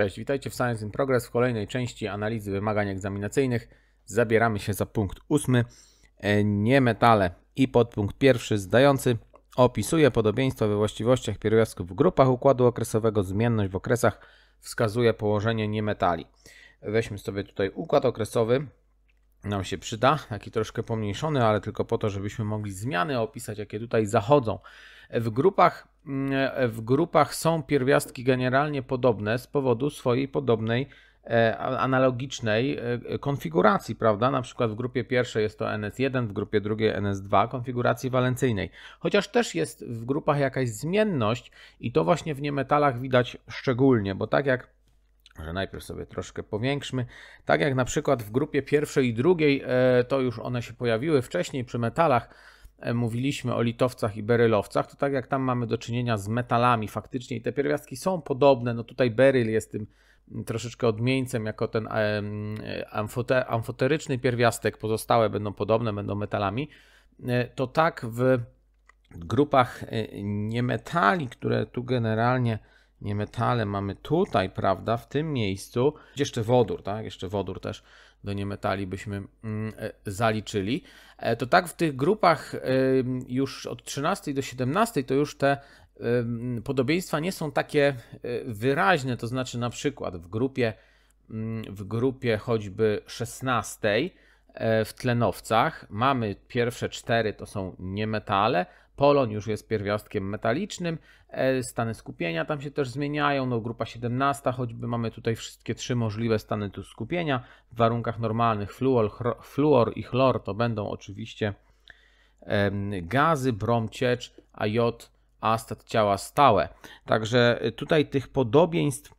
Cześć, witajcie w Science in Progress w kolejnej części analizy wymagań egzaminacyjnych. Zabieramy się za punkt ósmy, e, niemetale i podpunkt pierwszy zdający opisuje podobieństwa we właściwościach pierwiastków w grupach układu okresowego, zmienność w okresach, wskazuje położenie niemetali. Weźmy sobie tutaj układ okresowy, nam się przyda, taki troszkę pomniejszony, ale tylko po to, żebyśmy mogli zmiany opisać, jakie tutaj zachodzą. E, w grupach E, w grupach są pierwiastki generalnie podobne z powodu swojej podobnej e, analogicznej e, konfiguracji, prawda? Na przykład w grupie pierwszej jest to NS1, w grupie drugiej NS2, konfiguracji walencyjnej. Chociaż też jest w grupach jakaś zmienność i to właśnie w niemetalach widać szczególnie, bo tak jak że najpierw sobie troszkę powiększmy. Tak jak na przykład w grupie pierwszej i drugiej, to już one się pojawiły wcześniej przy metalach, E, mówiliśmy o litowcach i berylowcach, to tak jak tam mamy do czynienia z metalami faktycznie i te pierwiastki są podobne, no tutaj beryl jest tym mm, troszeczkę odmieńcem jako ten e, mm, e, amfoteryczny pierwiastek, pozostałe będą podobne, będą metalami, to tak w grupach niemetali, które tu generalnie niemetale mamy tutaj, prawda, w tym miejscu, jeszcze wodór, tak, jeszcze wodór też do niemetali byśmy mm, e, zaliczyli, e, to tak w tych grupach e, już od 13 do 17 to już te mm, podobieństwa nie są takie wyraźne, to znaczy na przykład w grupie, mm, w grupie choćby 16 w tlenowcach mamy pierwsze cztery to są niemetale, Polon już jest pierwiastkiem metalicznym, e, stany skupienia tam się też zmieniają, no grupa 17 choćby mamy tutaj wszystkie trzy możliwe stany tu skupienia. W warunkach normalnych fluor, fluor i chlor to będą oczywiście gazy, brom, ciecz, a jod, astat ciała stałe. Także e, tutaj tych podobieństw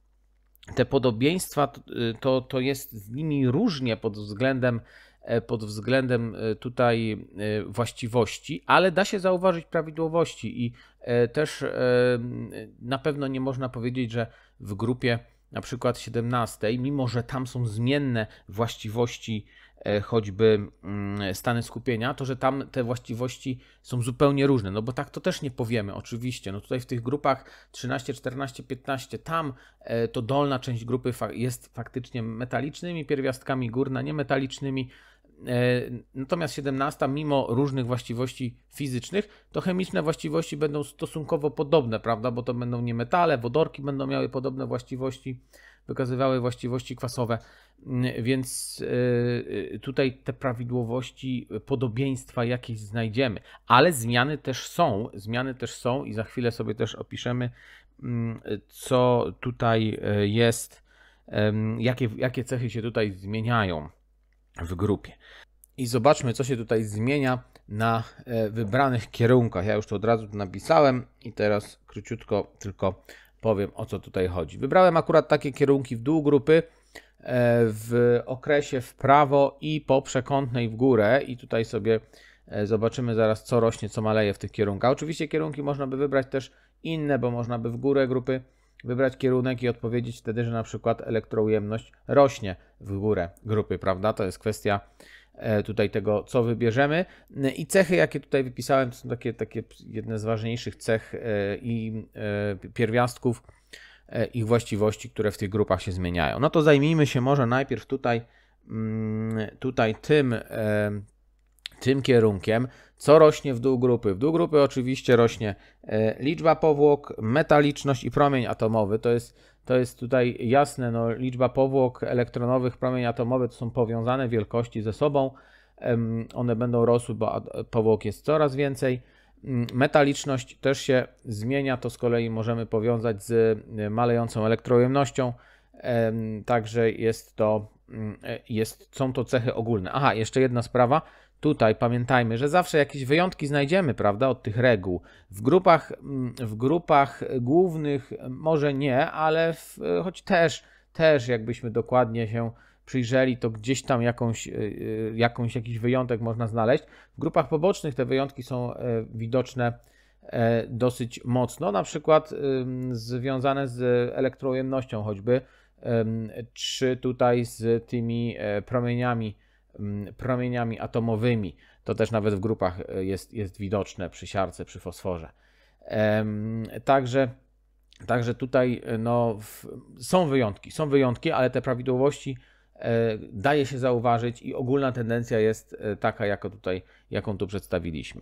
te podobieństwa e, to, to jest z nimi różnie pod względem E, pod względem e, tutaj e, właściwości, ale da się zauważyć prawidłowości i też na pewno nie można powiedzieć, że w grupie na przykład 17, mimo że tam są zmienne właściwości choćby mm, stany skupienia, to że tam te właściwości są zupełnie różne, no bo tak to też nie powiemy oczywiście. No tutaj w tych grupach 13, 14, 15, tam to dolna część grupy jest faktycznie metalicznymi pierwiastkami, górna niemetalicznymi, E, natomiast 17, mimo różnych właściwości fizycznych, to chemiczne właściwości będą stosunkowo podobne, prawda? Bo to będą nie metale, wodorki będą miały podobne właściwości, wykazywały właściwości kwasowe, mm, więc e, tutaj te prawidłowości, e, podobieństwa jakieś znajdziemy. Ale zmiany też są, zmiany też są i za chwilę sobie też opiszemy, mm, co tutaj jest, jakie, jakie cechy się tutaj zmieniają w grupie. I zobaczmy, co się tutaj zmienia na e, wybranych kierunkach. Ja już to od razu napisałem i teraz króciutko tylko powiem, o co tutaj chodzi. Wybrałem akurat takie kierunki w dół grupy, e, w okresie w prawo i po przekątnej w górę i tutaj sobie e, zobaczymy zaraz, co rośnie, co maleje w tych kierunkach. Oczywiście kierunki można by wybrać też inne, bo można by w górę grupy wybrać kierunek i odpowiedzieć wtedy, że na przykład elektroujemność rośnie w górę grupy, prawda? To jest kwestia e, tutaj tego, co wybierzemy. I cechy, jakie tutaj wypisałem, to są takie, takie jedne z ważniejszych cech e, i e, pierwiastków, ich właściwości, które w tych grupach się zmieniają. No to zajmijmy się może najpierw tutaj, mm, tutaj tym, tym kierunkiem, co rośnie w dół grupy? W dół grupy oczywiście rośnie e, liczba powłok, metaliczność i promień atomowy. To jest, to jest tutaj jasne, no, liczba powłok elektronowych, promień atomowy to są powiązane wielkości ze sobą. One będą rosły, bo powłok jest coraz więcej. Mm, metaliczność też się zmienia, to z kolei możemy powiązać z e, malejącą elektrojemnością. Także jest to, mm, e, jest, są to cechy ogólne. Aha, jeszcze jedna sprawa tutaj pamiętajmy, że zawsze jakieś wyjątki znajdziemy, prawda, od tych reguł. W grupach, mm, w grupach głównych mm, może nie, ale w, e, choć też, też jakbyśmy dokładnie się przyjrzeli, to gdzieś tam jakąś, e, e, jakąś, jakiś wyjątek można znaleźć. W grupach pobocznych te wyjątki są widoczne dosyć mocno, na przykład związane z elektroujemnością choćby, czy tutaj z tymi promieniami Mm, promieniami atomowymi. To też nawet w grupach e, jest, jest widoczne przy siarce, przy fosforze. Także, także tutaj e, no, są wyjątki, są wyjątki, ale te prawidłowości e, daje się zauważyć i ogólna tendencja jest taka, jako tutaj, jaką tu przedstawiliśmy.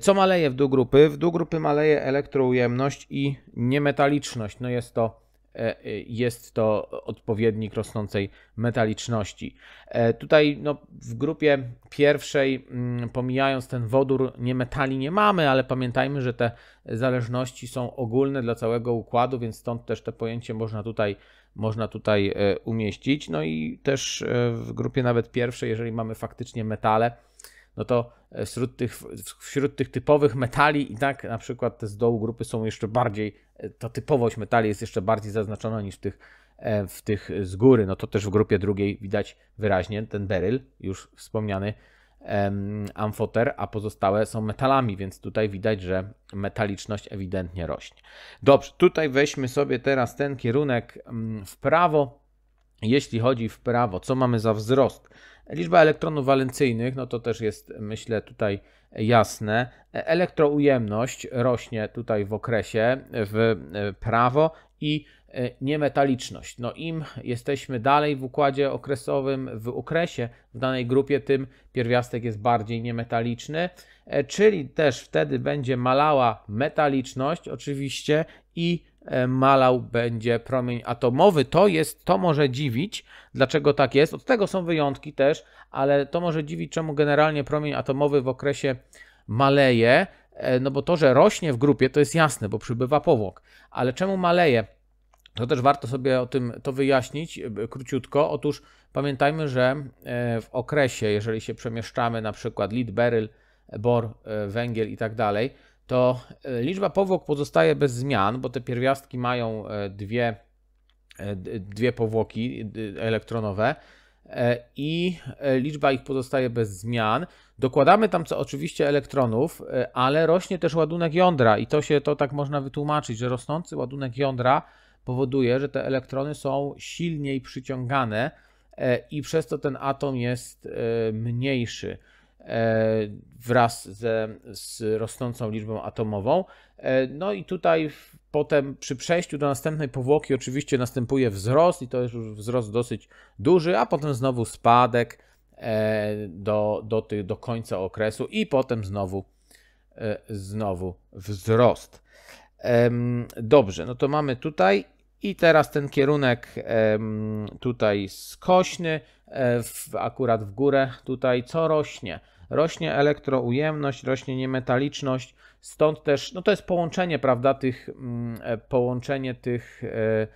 Co maleje w dół grupy? W dół grupy maleje elektroujemność i niemetaliczność. No jest to E, e, jest to odpowiednik rosnącej metaliczności. E, tutaj no, w grupie pierwszej, mm, pomijając ten wodór, nie metali nie mamy, ale pamiętajmy, że te zależności są ogólne dla całego układu, więc stąd też te pojęcie można tutaj, można tutaj umieścić. No i też w grupie nawet pierwszej, jeżeli mamy faktycznie metale, no to wśród tych, wśród tych typowych metali i tak na przykład te z dołu grupy są jeszcze bardziej, e, ta typowość metali jest jeszcze bardziej zaznaczona niż w tych, e, w tych z góry. No to też w grupie drugiej widać wyraźnie ten beryl, już wspomniany amfoter, a pozostałe są metalami, więc tutaj widać, że metaliczność ewidentnie rośnie. Dobrze, tutaj weźmy sobie teraz ten kierunek mm, w prawo jeśli chodzi w prawo, co mamy za wzrost? Liczba elektronów walencyjnych, no to też jest myślę tutaj jasne. Elektroujemność rośnie tutaj w okresie w e, prawo i e, niemetaliczność. No im jesteśmy dalej w układzie okresowym, w okresie w danej grupie, tym pierwiastek jest bardziej niemetaliczny, e, czyli też wtedy będzie malała metaliczność oczywiście i E, malał będzie promień atomowy. To jest, to może dziwić, dlaczego tak jest. Od tego są wyjątki też, ale to może dziwić, czemu generalnie promień atomowy w okresie maleje. E, no bo to, że rośnie w grupie, to jest jasne, bo przybywa powłok. Ale czemu maleje? To też warto sobie o tym to wyjaśnić e, króciutko. Otóż pamiętajmy, że w okresie, jeżeli się przemieszczamy, na przykład lit, beryl, bor, węgiel i tak dalej, to e, liczba powłok pozostaje bez zmian, bo te pierwiastki mają e, dwie, e, dwie powłoki elektronowe i liczba ich pozostaje bez zmian. Dokładamy tam co oczywiście elektronów, ale rośnie też ładunek jądra i to się to tak można wytłumaczyć, że rosnący ładunek jądra powoduje, że te elektrony są silniej przyciągane i przez to ten atom jest mniejszy. E, wraz ze, z rosnącą liczbą atomową. E, no i tutaj potem przy przejściu do następnej powłoki oczywiście następuje wzrost i to jest już wzrost dosyć duży, a potem znowu spadek e, do, do, tych, do końca okresu i potem znowu, znowu wzrost. Dobrze, no to mamy tutaj i teraz ten kierunek tutaj skośny, akurat w górę tutaj co rośnie? rośnie elektroujemność, rośnie niemetaliczność, stąd też, no to jest połączenie, prawda, tych, mm, e, połączenie tych e,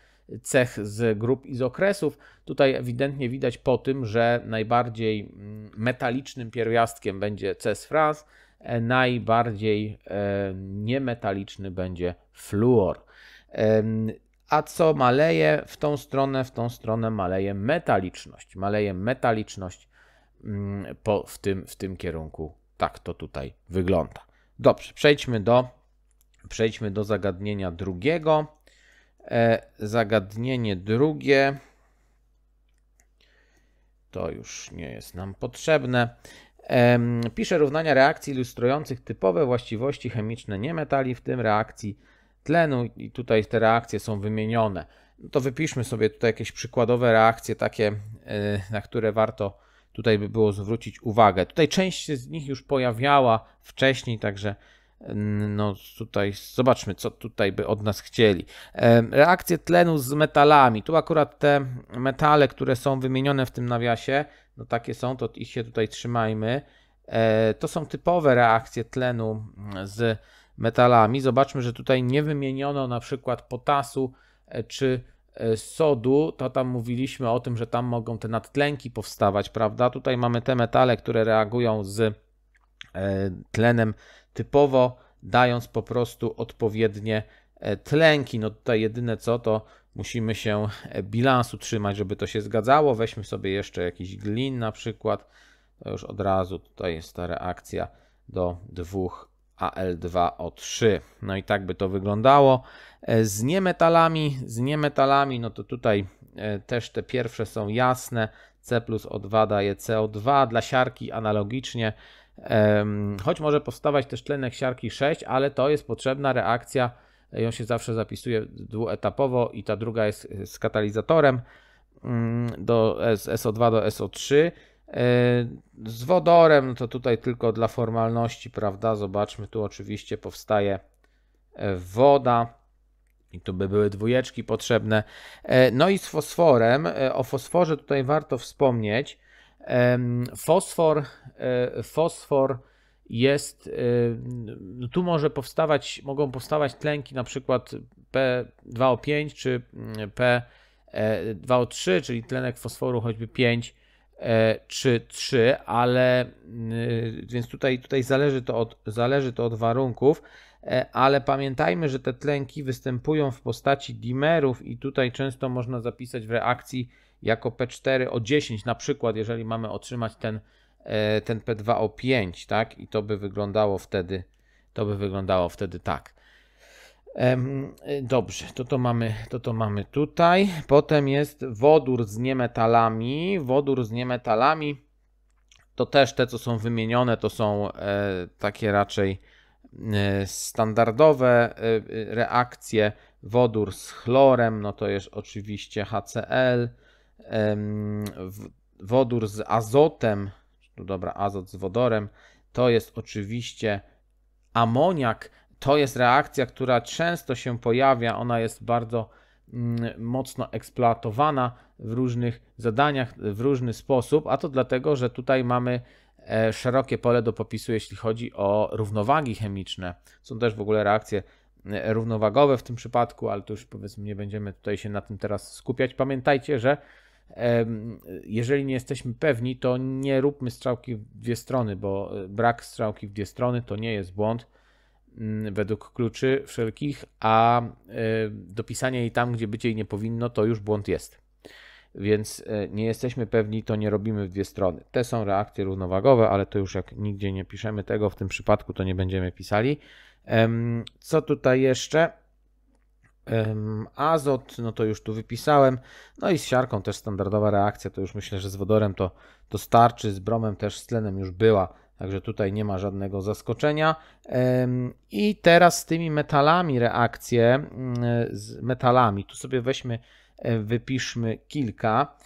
cech z grup i z okresów. Tutaj ewidentnie widać po tym, że najbardziej mm, metalicznym pierwiastkiem będzie CES France, e, najbardziej niemetaliczny będzie fluor. A co maleje w tą stronę? W tą stronę maleje metaliczność. Maleje metaliczność Mm, po, w, tym, w tym kierunku. Tak to tutaj wygląda. Dobrze, przejdźmy do, przejdźmy do zagadnienia drugiego. E, zagadnienie drugie. To już nie jest nam potrzebne. E, pisze równania reakcji ilustrujących typowe właściwości chemiczne niemetali, w tym reakcji tlenu, i tutaj te reakcje są wymienione. No to wypiszmy sobie tutaj jakieś przykładowe reakcje, takie, e, na które warto tutaj by było zwrócić uwagę. Tutaj część z nich już pojawiała wcześniej, także mm, no tutaj zobaczmy, co tutaj by od nas chcieli. E, reakcje tlenu z metalami. Tu akurat te metale, które są wymienione w tym nawiasie, no takie są, to ich się tutaj trzymajmy. E, to są typowe reakcje tlenu mm, z metalami. Zobaczmy, że tutaj nie wymieniono na przykład potasu e, czy E, sodu, to tam mówiliśmy o tym, że tam mogą te nadtlenki powstawać, prawda? Tutaj mamy te metale, które reagują z e, tlenem typowo, dając po prostu odpowiednie e, tlenki. No tutaj jedyne co, to musimy się bilansu trzymać, żeby to się zgadzało. Weźmy sobie jeszcze jakiś glin na przykład. To już od razu tutaj jest ta reakcja do dwóch al 2 o 3 No i tak by to wyglądało. E, z niemetalami, z niemetalami, no to tutaj e, też te pierwsze są jasne. C plus O2 daje CO2, dla siarki analogicznie, choć może powstawać też tlenek siarki 6, ale to jest potrzebna reakcja, e, ją się zawsze zapisuje dwuetapowo i ta druga jest z katalizatorem mm, do, SO2 do SO3. E, z wodorem to tutaj tylko dla formalności, prawda? Zobaczmy, tu oczywiście powstaje e, woda. I tu by były dwójeczki potrzebne. E, no i z fosforem. O fosforze tutaj warto wspomnieć. Fosfor, fosfor jest, no tu może powstawać, mogą powstawać tlenki na przykład P2O5 czy mm, P2O3, czyli tlenek fosforu choćby 5 E, czy 3, ale y, więc tutaj, tutaj zależy, to od, zależy to od warunków, e, ale pamiętajmy, że te tlenki występują w postaci dimerów i tutaj często można zapisać w reakcji jako P4O10, na przykład jeżeli mamy otrzymać ten, e, ten P2O5, tak? I to by wyglądało wtedy, to by wyglądało wtedy tak. Dobrze, to to, mamy, to to mamy tutaj. Potem jest wodór z niemetalami. Wodór z niemetalami to też te, co są wymienione, to są e, takie raczej e, standardowe e, reakcje. Wodór z chlorem, no to jest oczywiście HCl. Wodór z azotem, dobra, azot z wodorem, to jest oczywiście amoniak. To jest reakcja, która często się pojawia, ona jest bardzo mm, mocno eksploatowana w różnych zadaniach, w różny sposób, a to dlatego, że tutaj mamy e, szerokie pole do popisu, jeśli chodzi o równowagi chemiczne. Są też w ogóle reakcje e, równowagowe w tym przypadku, ale to już powiedzmy nie będziemy tutaj się na tym teraz skupiać. Pamiętajcie, że jeżeli nie jesteśmy pewni, to nie róbmy strzałki w dwie strony, bo e, brak strzałki w dwie strony to nie jest błąd Mm, według kluczy wszelkich, a e, dopisanie jej tam, gdzie być jej nie powinno, to już błąd jest. Więc e, nie jesteśmy pewni, to nie robimy w dwie strony. Te są reakcje równowagowe, ale to już jak nigdzie nie piszemy tego, w tym przypadku to nie będziemy pisali. Co tutaj jeszcze? Azot, no to już tu wypisałem. No i z siarką też standardowa reakcja, to już myślę, że z wodorem to, to starczy, z bromem też, z tlenem już była Także tutaj nie ma żadnego zaskoczenia. I teraz z tymi metalami reakcje, mm, z metalami, tu sobie weźmy, e, wypiszmy kilka.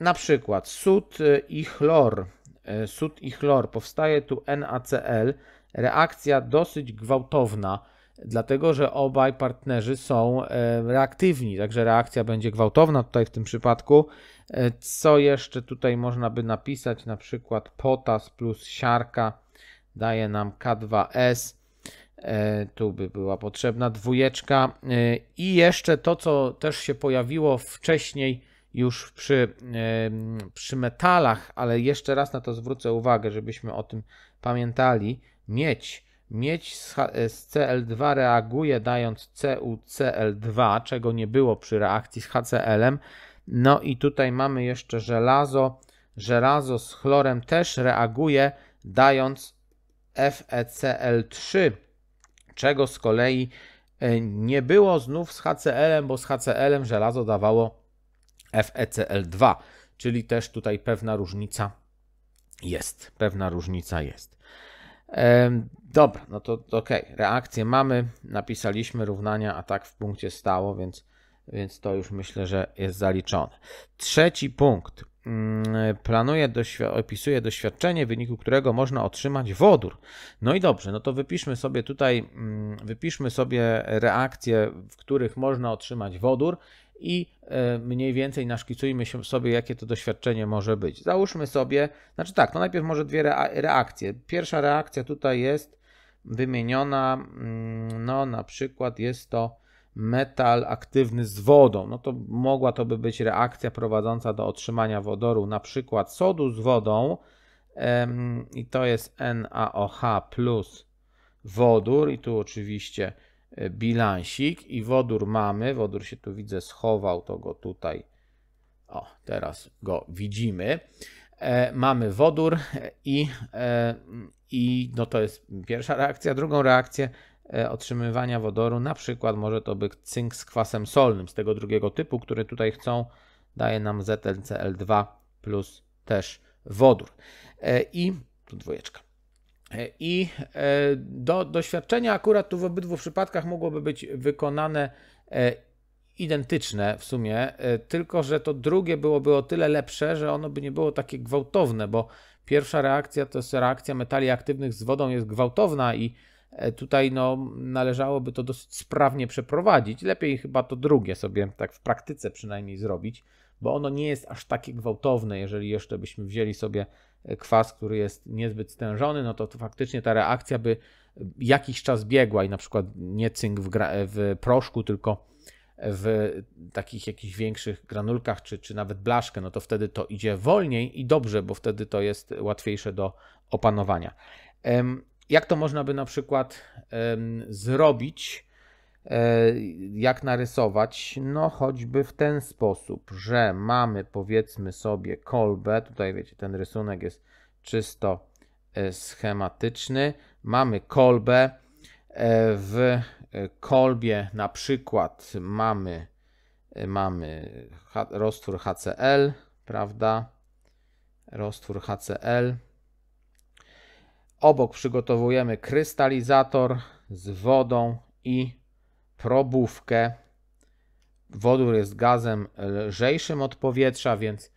Na przykład sód e, i chlor. E, sód i chlor, powstaje tu NaCl, reakcja dosyć gwałtowna dlatego że obaj partnerzy są reaktywni, także reakcja będzie gwałtowna tutaj w tym przypadku. E, co jeszcze tutaj można by napisać? Na przykład potas plus siarka daje nam K2S. E, tu by była potrzebna dwójeczka. E, I jeszcze to, co też się pojawiło wcześniej, już przy, przy metalach, ale jeszcze raz na to zwrócę uwagę, żebyśmy o tym pamiętali. Miedź Miedź z, Cl2 reaguje dając CuCl2, czego nie było przy reakcji z HCl-em. No i tutaj mamy jeszcze żelazo. Żelazo z chlorem też reaguje dając FeCl3, czego z kolei e, nie było znów z HCl-em, bo z HCl-em żelazo dawało FeCl2, czyli też tutaj pewna różnica jest. Pewna różnica jest. Dobra, no to okej, okay. reakcje mamy, napisaliśmy równania, a tak w punkcie stało, więc, więc to już myślę, że jest zaliczone. Trzeci punkt. Mm, Planuje, doświ- opisuje doświadczenie, w wyniku którego można otrzymać wodór. No i dobrze, no to wypiszmy sobie tutaj, mm, wypiszmy sobie reakcje, w których można otrzymać wodór i e, mniej więcej naszkicujmy sobie, jakie to doświadczenie może być. Załóżmy sobie, znaczy tak, to no najpierw może dwie reakcje. Pierwsza reakcja tutaj jest wymieniona, mm, no na przykład jest to metal aktywny z wodą. No to mogła to by być reakcja prowadząca do otrzymania wodoru, na przykład sodu z wodą i to jest NaOH plus wodór i tu oczywiście E, bilansik i wodór mamy. Wodór się tu widzę schował, to go tutaj, o teraz go widzimy. E, mamy wodór e, i, e, i no to jest pierwsza reakcja. Drugą reakcję e, otrzymywania wodoru, na przykład może to być cynk z kwasem solnym z tego drugiego typu, który tutaj chcą, daje nam ZlCl2 plus też wodór. I tu dwójeczka. I e, do doświadczenia akurat tu w obydwu przypadkach mogłoby być wykonane e, identyczne w sumie, e, tylko że to drugie byłoby o tyle lepsze, że ono by nie było takie gwałtowne, bo pierwsza reakcja to jest reakcja metali aktywnych z wodą jest gwałtowna i tutaj no, należałoby to dosyć sprawnie przeprowadzić. Lepiej chyba to drugie sobie tak w praktyce przynajmniej zrobić, bo ono nie jest aż takie gwałtowne, jeżeli jeszcze byśmy wzięli sobie kwas, który jest niezbyt stężony, no to, to faktycznie ta reakcja by jakiś czas biegła i na przykład nie cynk w, w proszku, tylko w takich jakichś większych granulkach, czy, czy nawet blaszkę, no to wtedy to idzie wolniej i dobrze, bo wtedy to jest łatwiejsze do opanowania. Jak to można by na przykład zrobić? E, jak narysować? No choćby w ten sposób, że mamy powiedzmy sobie kolbę, tutaj wiecie, ten rysunek jest czysto e, schematyczny. Mamy kolbę, e, w kolbie na przykład mamy, mamy roztwór HCl, prawda? Roztwór HCl. Obok przygotowujemy krystalizator z wodą i probówkę. Wodór jest gazem lżejszym od powietrza, więc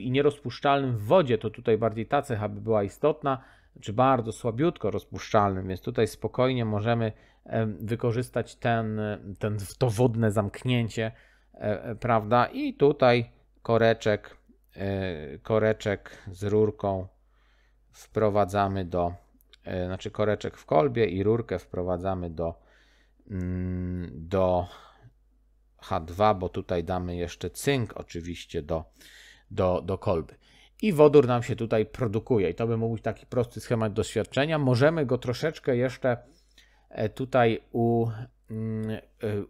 i nierozpuszczalnym w wodzie, to tutaj bardziej ta cecha by była istotna, czy bardzo słabiutko rozpuszczalnym, więc tutaj spokojnie możemy wykorzystać ten, ten, to wodne zamknięcie, e, e, prawda? I tutaj koreczek, e, koreczek z rurką wprowadzamy do, znaczy koreczek w kolbie i rurkę wprowadzamy do Mm, do H2, bo tutaj damy jeszcze cynk oczywiście do, do, do kolby. I wodór nam się tutaj produkuje. I to by mógł być taki prosty schemat doświadczenia. Możemy go troszeczkę jeszcze e, tutaj mm, e,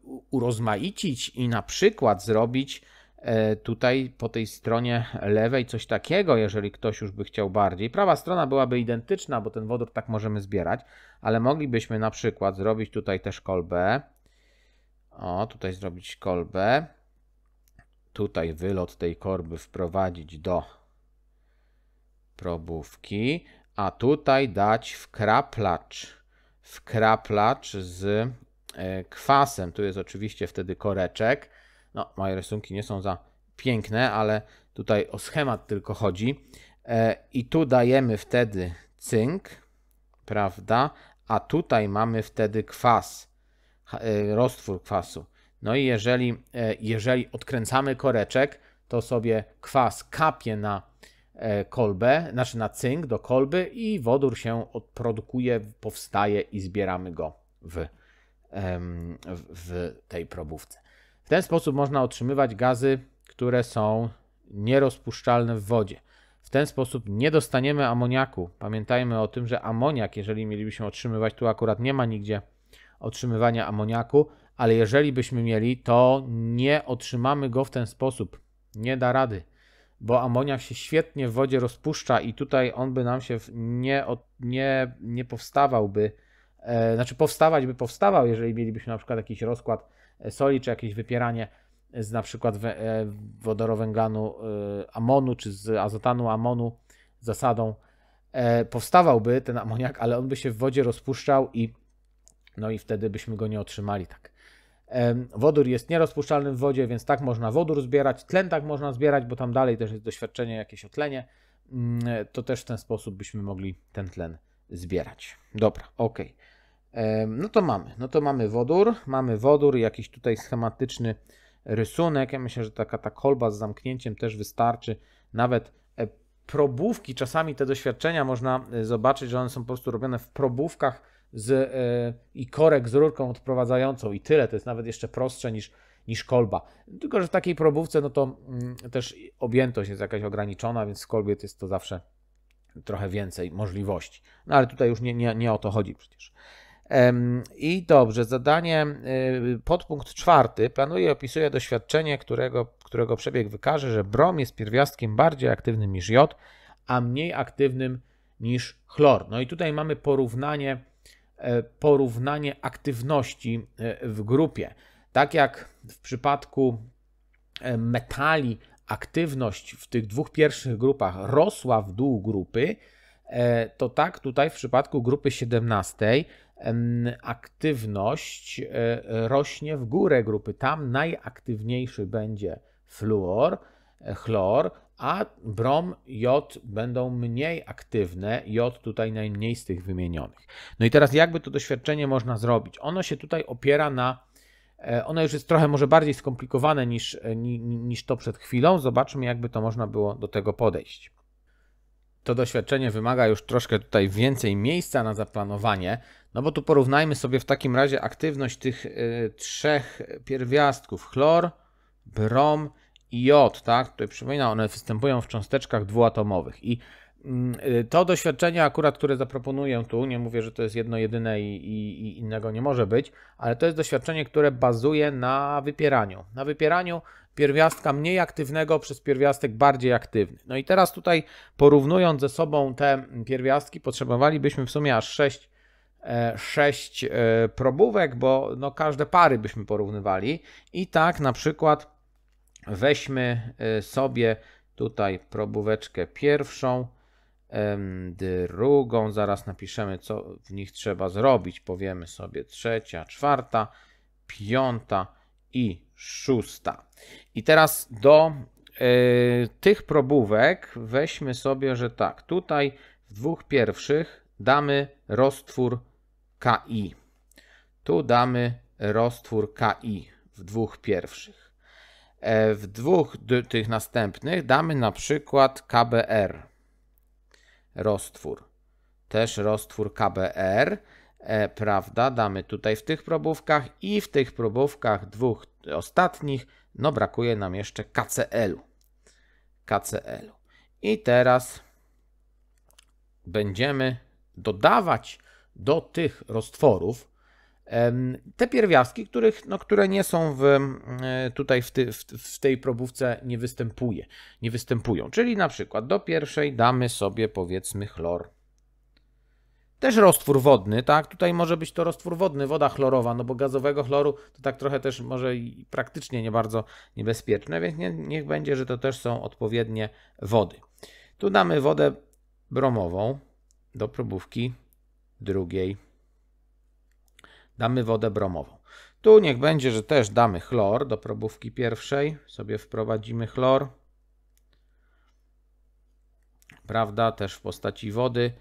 u, urozmaicić i na przykład zrobić E, tutaj po tej stronie lewej coś takiego, jeżeli ktoś już by chciał bardziej. Prawa strona byłaby identyczna, bo ten wodór tak możemy zbierać, ale moglibyśmy na przykład zrobić tutaj też kolbę. O, tutaj zrobić kolbę. Tutaj wylot tej korby wprowadzić do probówki, a tutaj dać wkraplacz. Wkraplacz z e, kwasem. Tu jest oczywiście wtedy koreczek no, moje rysunki nie są za piękne, ale tutaj o schemat tylko chodzi. E, I tu dajemy wtedy cynk, prawda? A tutaj mamy wtedy kwas, e, roztwór kwasu. No i jeżeli, e, jeżeli odkręcamy koreczek, to sobie kwas kapie na kolbę, znaczy na cynk do kolby i wodór się odprodukuje, powstaje i zbieramy go w, w tej probówce. W ten sposób można otrzymywać gazy, które są nierozpuszczalne w wodzie. W ten sposób nie dostaniemy amoniaku. Pamiętajmy o tym, że amoniak, jeżeli mielibyśmy otrzymywać, tu akurat nie ma nigdzie otrzymywania amoniaku, ale jeżeli byśmy mieli, to nie otrzymamy go w ten sposób. Nie da rady, bo amoniak się świetnie w wodzie rozpuszcza i tutaj on by nam się nie, nie, nie powstawałby, e, znaczy powstawać by powstawał, jeżeli mielibyśmy na przykład jakiś rozkład soli, czy jakieś wypieranie z na przykład e, wodorowęglanu e, amonu, czy z azotanu amonu zasadą e, powstawałby ten amoniak, ale on by się w wodzie rozpuszczał i no i wtedy byśmy go nie otrzymali tak. Wodór jest nierozpuszczalny w wodzie, więc tak można wodór zbierać, tlen tak można zbierać, bo tam dalej też jest doświadczenie jakieś o tlenie, mm, to też w ten sposób byśmy mogli ten tlen zbierać. Dobra, okej. Okay. No to mamy, no to mamy wodór, mamy wodór, jakiś tutaj schematyczny rysunek. Ja myślę, że taka ta kolba z zamknięciem też wystarczy. Nawet e, probówki, czasami te doświadczenia można e, zobaczyć, że one są po prostu robione w probówkach z, e, i korek z rurką odprowadzającą i tyle. To jest nawet jeszcze prostsze niż, niż kolba. Tylko, że w takiej probówce no to mm, też objętość jest jakaś ograniczona, więc w kolbie jest to zawsze trochę więcej możliwości. No ale tutaj już nie, nie, nie o to chodzi przecież. I dobrze, zadanie y, podpunkt czwarty planuje i opisuje doświadczenie, którego, którego przebieg wykaże, że brom jest pierwiastkiem bardziej aktywnym niż jod, a mniej aktywnym niż chlor. No i tutaj mamy porównanie, e, porównanie aktywności e, w grupie. Tak jak w przypadku e, metali aktywność w tych dwóch pierwszych grupach rosła w dół grupy, to tak tutaj w przypadku grupy 17 aktywność e, rośnie w górę grupy. Tam najaktywniejszy będzie fluor, e, chlor, a brom, jod będą mniej aktywne, jod tutaj najmniej z tych wymienionych. No i teraz jakby to doświadczenie można zrobić? Ono się tutaj opiera na, e, ono już jest trochę może bardziej skomplikowane niż, niż to przed chwilą, zobaczmy jakby to można było do tego podejść to doświadczenie wymaga już troszkę tutaj więcej miejsca na zaplanowanie, no bo tu porównajmy sobie w takim razie aktywność tych y, trzech pierwiastków: chlor, brom i jod, tak? Tutaj przypominam, one występują w cząsteczkach dwuatomowych i mm, y, to doświadczenie akurat, które zaproponuję tu, nie mówię, że to jest jedno jedyne i, i, i innego nie może być, ale to jest doświadczenie, które bazuje na wypieraniu. Na wypieraniu pierwiastka mniej aktywnego przez pierwiastek bardziej aktywny. No i teraz tutaj porównując ze sobą te pierwiastki, potrzebowalibyśmy w sumie aż 6, 6 e, e, probówek, bo no każde pary byśmy porównywali. I tak na przykład weźmy e, sobie tutaj probóweczkę pierwszą, drugą, zaraz napiszemy co w nich trzeba zrobić, powiemy sobie trzecia, czwarta, piąta, i szósta. I teraz do y, tych probówek weźmy sobie, że tak, tutaj w dwóch pierwszych damy roztwór KI. Tu damy roztwór KI w dwóch pierwszych. E, w dwóch tych następnych damy na przykład KBR. Roztwór. Też roztwór KBR. E, prawda, damy tutaj w tych probówkach i w tych probówkach dwóch ostatnich, no brakuje nam jeszcze KCL-u. kcl I teraz będziemy dodawać do tych roztworów te pierwiastki, których, no, które nie są w, e, tutaj w, ty, w, w, tej probówce nie występuje, nie występują. Czyli na przykład do pierwszej damy sobie powiedzmy chlor. Też roztwór wodny, tak? Tutaj może być to roztwór wodny, woda chlorowa, no bo gazowego chloru to tak trochę też może i praktycznie nie bardzo niebezpieczne, więc nie, niech będzie, że to też są odpowiednie wody. Tu damy wodę bromową do probówki drugiej. Damy wodę bromową. Tu niech będzie, że też damy chlor do probówki pierwszej. Sobie wprowadzimy chlor. Prawda, też w postaci wody.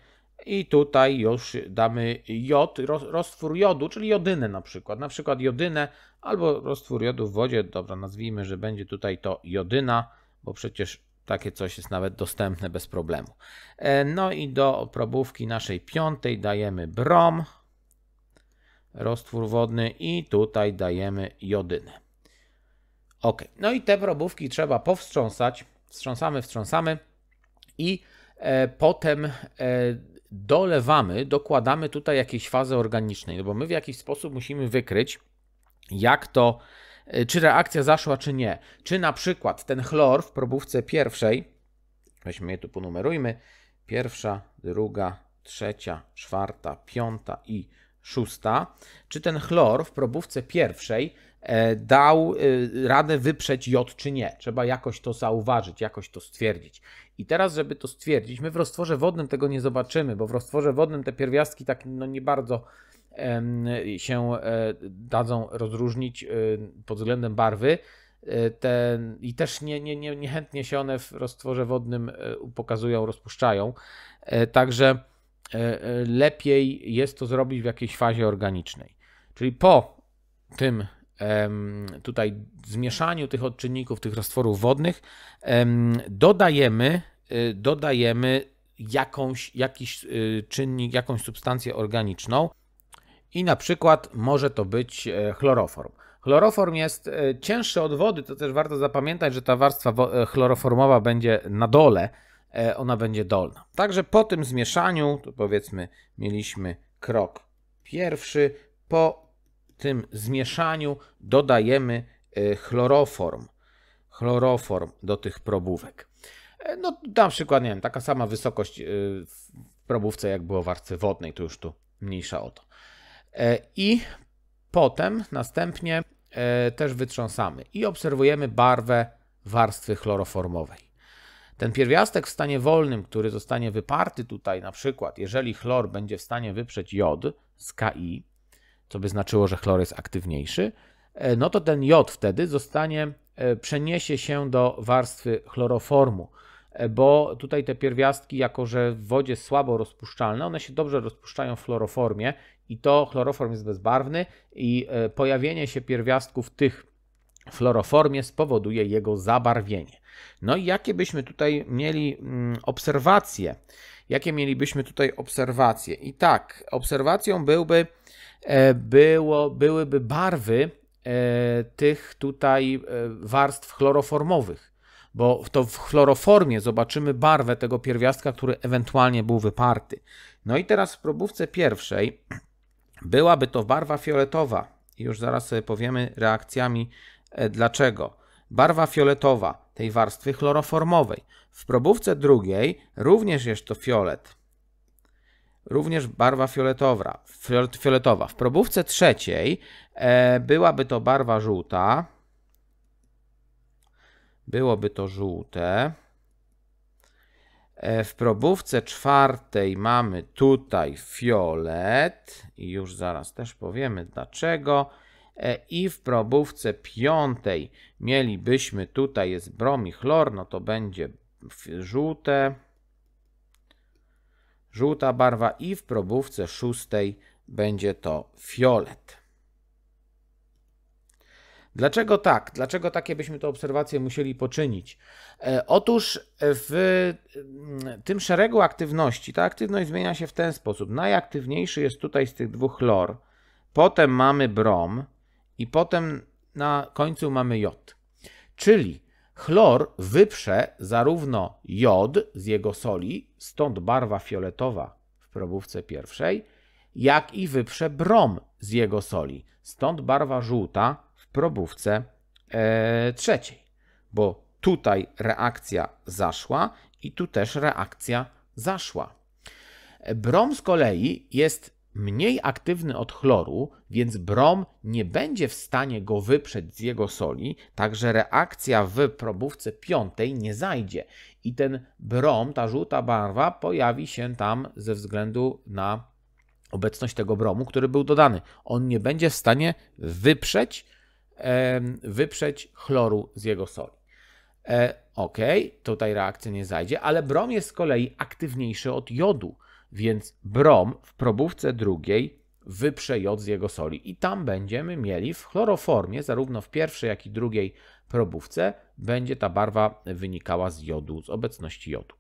I tutaj już damy jod, roztwór jodu, czyli jodynę na przykład. Na przykład jodynę albo roztwór jodu w wodzie. Dobra, nazwijmy, że będzie tutaj to jodyna, bo przecież takie coś jest nawet dostępne bez problemu. E, no i do probówki naszej piątej dajemy brom, roztwór wodny i tutaj dajemy jodynę. Ok, no i te probówki trzeba powstrząsać. Wstrząsamy, wstrząsamy i e, potem e, dolewamy, dokładamy tutaj jakiejś fazy organicznej, no bo my w jakiś sposób musimy wykryć, jak to, e, czy reakcja zaszła, czy nie. Czy na przykład ten chlor w probówce pierwszej, weźmy je tu ponumerujmy, pierwsza, druga, trzecia, czwarta, piąta i szósta, czy ten chlor w probówce pierwszej E, dał e, radę wyprzeć J czy nie. Trzeba jakoś to zauważyć, jakoś to stwierdzić. I teraz, żeby to stwierdzić, my w roztworze wodnym tego nie zobaczymy, bo w roztworze wodnym te pierwiastki tak no, nie bardzo się e, dadzą rozróżnić pod względem barwy. Te, I też nie, nie, nie, niechętnie się one w roztworze wodnym pokazują, rozpuszczają. Także lepiej jest to zrobić w jakiejś fazie organicznej. Czyli po tym tutaj zmieszaniu tych odczynników, tych roztworów wodnych, dodajemy, y, dodajemy jakąś, jakiś y, czynnik, jakąś substancję organiczną i na przykład może to być e, chloroform. Chloroform jest e, cięższy od wody, to też warto zapamiętać, że ta warstwa e, chloroformowa będzie na dole, ona będzie dolna. Także po tym zmieszaniu, to powiedzmy, mieliśmy krok pierwszy, po tym zmieszaniu dodajemy e, chloroform. Chloroform do tych probówek. E, no, na przykład, nie wiem, taka sama wysokość e, w probówce, jak było w warstwie wodnej, to już tu mniejsza o to. I potem, następnie też wytrząsamy i obserwujemy barwę warstwy chloroformowej. Ten pierwiastek w stanie wolnym, który zostanie wyparty tutaj, na przykład, jeżeli chlor będzie w stanie wyprzeć jod z Ki, co by znaczyło, że chlor jest aktywniejszy, e, no to ten jod wtedy zostanie, e, przeniesie się do warstwy chloroformu, e, bo tutaj te pierwiastki, jako że w wodzie słabo rozpuszczalne, one się dobrze rozpuszczają w chloroformie i to chloroform jest bezbarwny i pojawienie się pierwiastków tych chloroformie spowoduje jego zabarwienie. No i jakie byśmy tutaj mieli mm, obserwacje? jakie mielibyśmy tutaj obserwacje? I tak, obserwacją byłby, e, było, byłyby barwy e, tych tutaj e, warstw chloroformowych, bo to w chloroformie zobaczymy barwę tego pierwiastka, który ewentualnie był wyparty. No i teraz w probówce pierwszej byłaby to barwa fioletowa. Już zaraz sobie powiemy reakcjami dlaczego barwa fioletowa tej warstwy chloroformowej. W probówce drugiej również jest to fiolet. Również barwa fioletowa. fioletowa. W probówce trzeciej e, byłaby to barwa żółta. Byłoby to żółte. E, w probówce czwartej mamy tutaj fiolet. I już zaraz też powiemy dlaczego. E, i w probówce piątej mielibyśmy, tutaj jest brom i chlor, no to będzie żółte, żółta barwa i w probówce szóstej będzie to fiolet. Dlaczego tak? Dlaczego takie byśmy to obserwacje musieli poczynić? E, otóż e, w mm, tym szeregu aktywności ta aktywność zmienia się w ten sposób. Najaktywniejszy jest tutaj z tych dwóch chlor, potem mamy brom, i potem na końcu mamy jod. Czyli chlor wyprze zarówno jod z jego soli, stąd barwa fioletowa w probówce pierwszej, jak i wyprze brom z jego soli, stąd barwa żółta w probówce e, trzeciej. Bo tutaj reakcja zaszła i tu też reakcja zaszła. Brom z kolei jest mniej aktywny od chloru, więc brom nie będzie w stanie go wyprzeć z jego soli, także reakcja w probówce piątej nie zajdzie i ten brom, ta żółta barwa pojawi się tam ze względu na obecność tego bromu, który był dodany. On nie będzie w stanie wyprzeć, wyprzeć chloru z jego soli. E, ok, tutaj reakcja nie zajdzie, ale brom jest z kolei aktywniejszy od jodu, więc brom w probówce drugiej wyprze jod z jego soli i tam będziemy mieli w chloroformie, zarówno w pierwszej, jak i drugiej probówce, będzie ta barwa wynikała z jodu, z obecności jodu.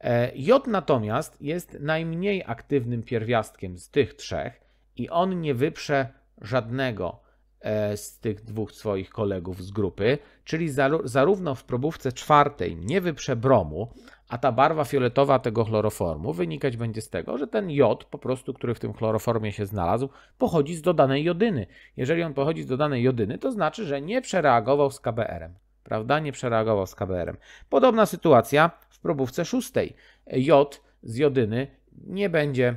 E, jod natomiast jest najmniej aktywnym pierwiastkiem z tych trzech i on nie wyprze żadnego E, z tych dwóch swoich kolegów z grupy, czyli zarówno w probówce czwartej nie wyprze bromu, a ta barwa fioletowa tego chloroformu wynikać będzie z tego, że ten jod, po prostu, który w tym chloroformie się znalazł, pochodzi z dodanej jodyny. Jeżeli on pochodzi z dodanej jodyny, to znaczy, że nie przereagował z KBR-em. Prawda? Nie przereagował z KBR-em. Podobna sytuacja w probówce szóstej. Jod z jodyny nie będzie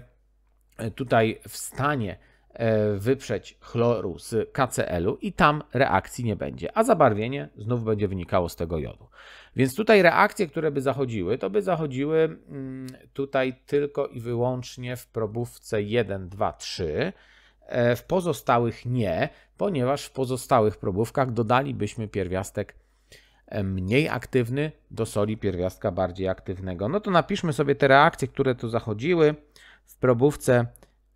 e, tutaj w stanie E, wyprzeć chloru z KCl-u i tam reakcji nie będzie, a zabarwienie znów będzie wynikało z tego jodu. Więc tutaj reakcje, które by zachodziły, to by zachodziły mm, tutaj tylko i wyłącznie w probówce 1, 2, 3, w pozostałych nie, ponieważ w pozostałych probówkach dodalibyśmy pierwiastek e, mniej aktywny do soli pierwiastka bardziej aktywnego. No to napiszmy sobie te reakcje, które tu zachodziły w probówce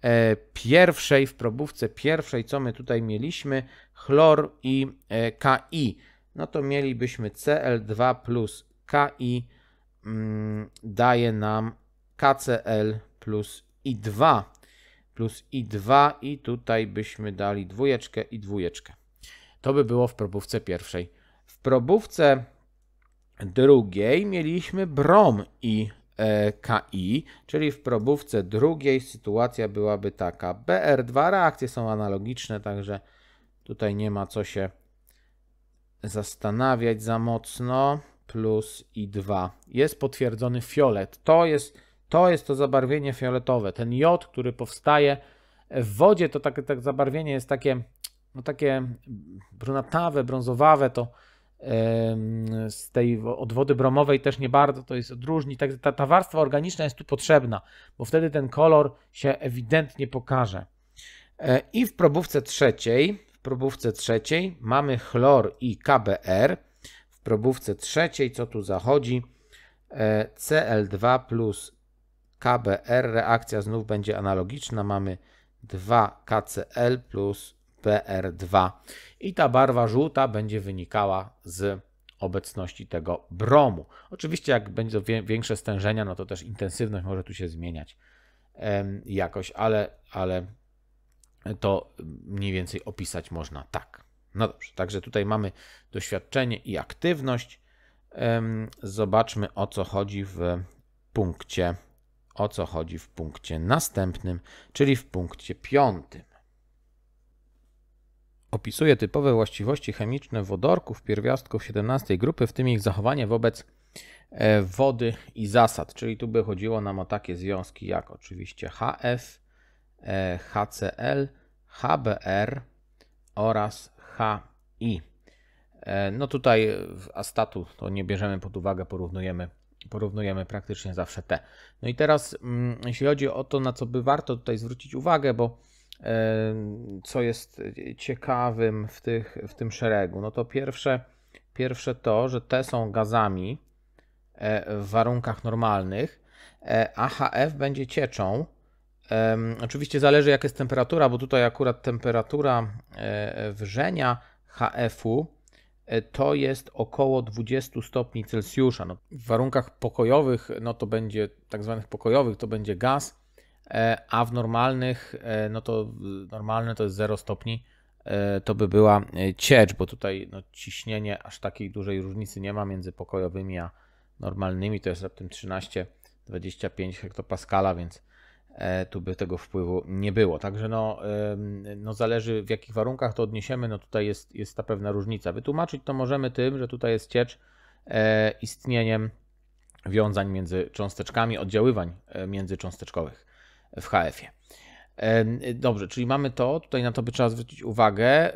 E, pierwszej, w probówce pierwszej, co my tutaj mieliśmy, chlor i e, KI, no to mielibyśmy Cl2 plus KI mm, daje nam KCl plus I2 plus I2 i tutaj byśmy dali dwójeczkę i dwójeczkę. To by było w probówce pierwszej. W probówce drugiej mieliśmy brom i E KI, czyli w probówce drugiej sytuacja byłaby taka. BR2 reakcje są analogiczne, także tutaj nie ma co się zastanawiać za mocno. Plus i 2. Jest potwierdzony fiolet. To jest, to jest to zabarwienie fioletowe. Ten jod, który powstaje w wodzie, to takie tak zabarwienie jest takie, no takie brunatawe, brązowawe, to z tej odwody bromowej też nie bardzo to jest odróżni. Tak, ta, ta warstwa organiczna jest tu potrzebna, bo wtedy ten kolor się ewidentnie pokaże. E, I w probówce trzeciej, w probówce trzeciej mamy chlor i KBR. W probówce trzeciej, co tu zachodzi? E, Cl2 plus KBR, reakcja znów będzie analogiczna. Mamy 2KCl plus PR2. I ta barwa żółta będzie wynikała z obecności tego bromu. Oczywiście jak będzie większe stężenia, no to też intensywność może tu się zmieniać jakoś, ale, ale to mniej więcej opisać można tak. No dobrze, także tutaj mamy doświadczenie i aktywność. Zobaczmy o co chodzi w punkcie, o co chodzi w punkcie następnym, czyli w punkcie piątym opisuje typowe właściwości chemiczne wodorków, pierwiastków 17 grupy, w tym ich zachowanie wobec e, wody i zasad. Czyli tu by chodziło nam o takie związki jak oczywiście HF, e, HCl, HBr oraz HI. E, no tutaj w astatu to nie bierzemy pod uwagę, porównujemy, porównujemy praktycznie zawsze te. No i teraz mm, jeśli chodzi o to, na co by warto tutaj zwrócić uwagę, bo co jest ciekawym w, tych, w tym szeregu? No to pierwsze, pierwsze to, że te są gazami e, w warunkach normalnych, e, a HF będzie cieczą. Oczywiście zależy, jaka jest temperatura, bo tutaj akurat temperatura e, wrzenia HF-u to jest około 20 stopni Celsjusza. No, w warunkach pokojowych, no to będzie tak zwanych pokojowych, to będzie gaz E, a w normalnych, e, no to normalne to jest 0 stopni, e, to by była ciecz, bo tutaj no, ciśnienie aż takiej dużej różnicy nie ma między pokojowymi a normalnymi, to jest raptem 13-25 hektopaskala, więc tu by tego wpływu nie było. Także no, no zależy w jakich warunkach to odniesiemy, no tutaj jest, jest ta pewna różnica. Wytłumaczyć to możemy tym, że tutaj jest ciecz istnieniem wiązań między cząsteczkami, oddziaływań międzycząsteczkowych w HF-ie. Dobrze, czyli mamy to, tutaj na to by trzeba zwrócić uwagę.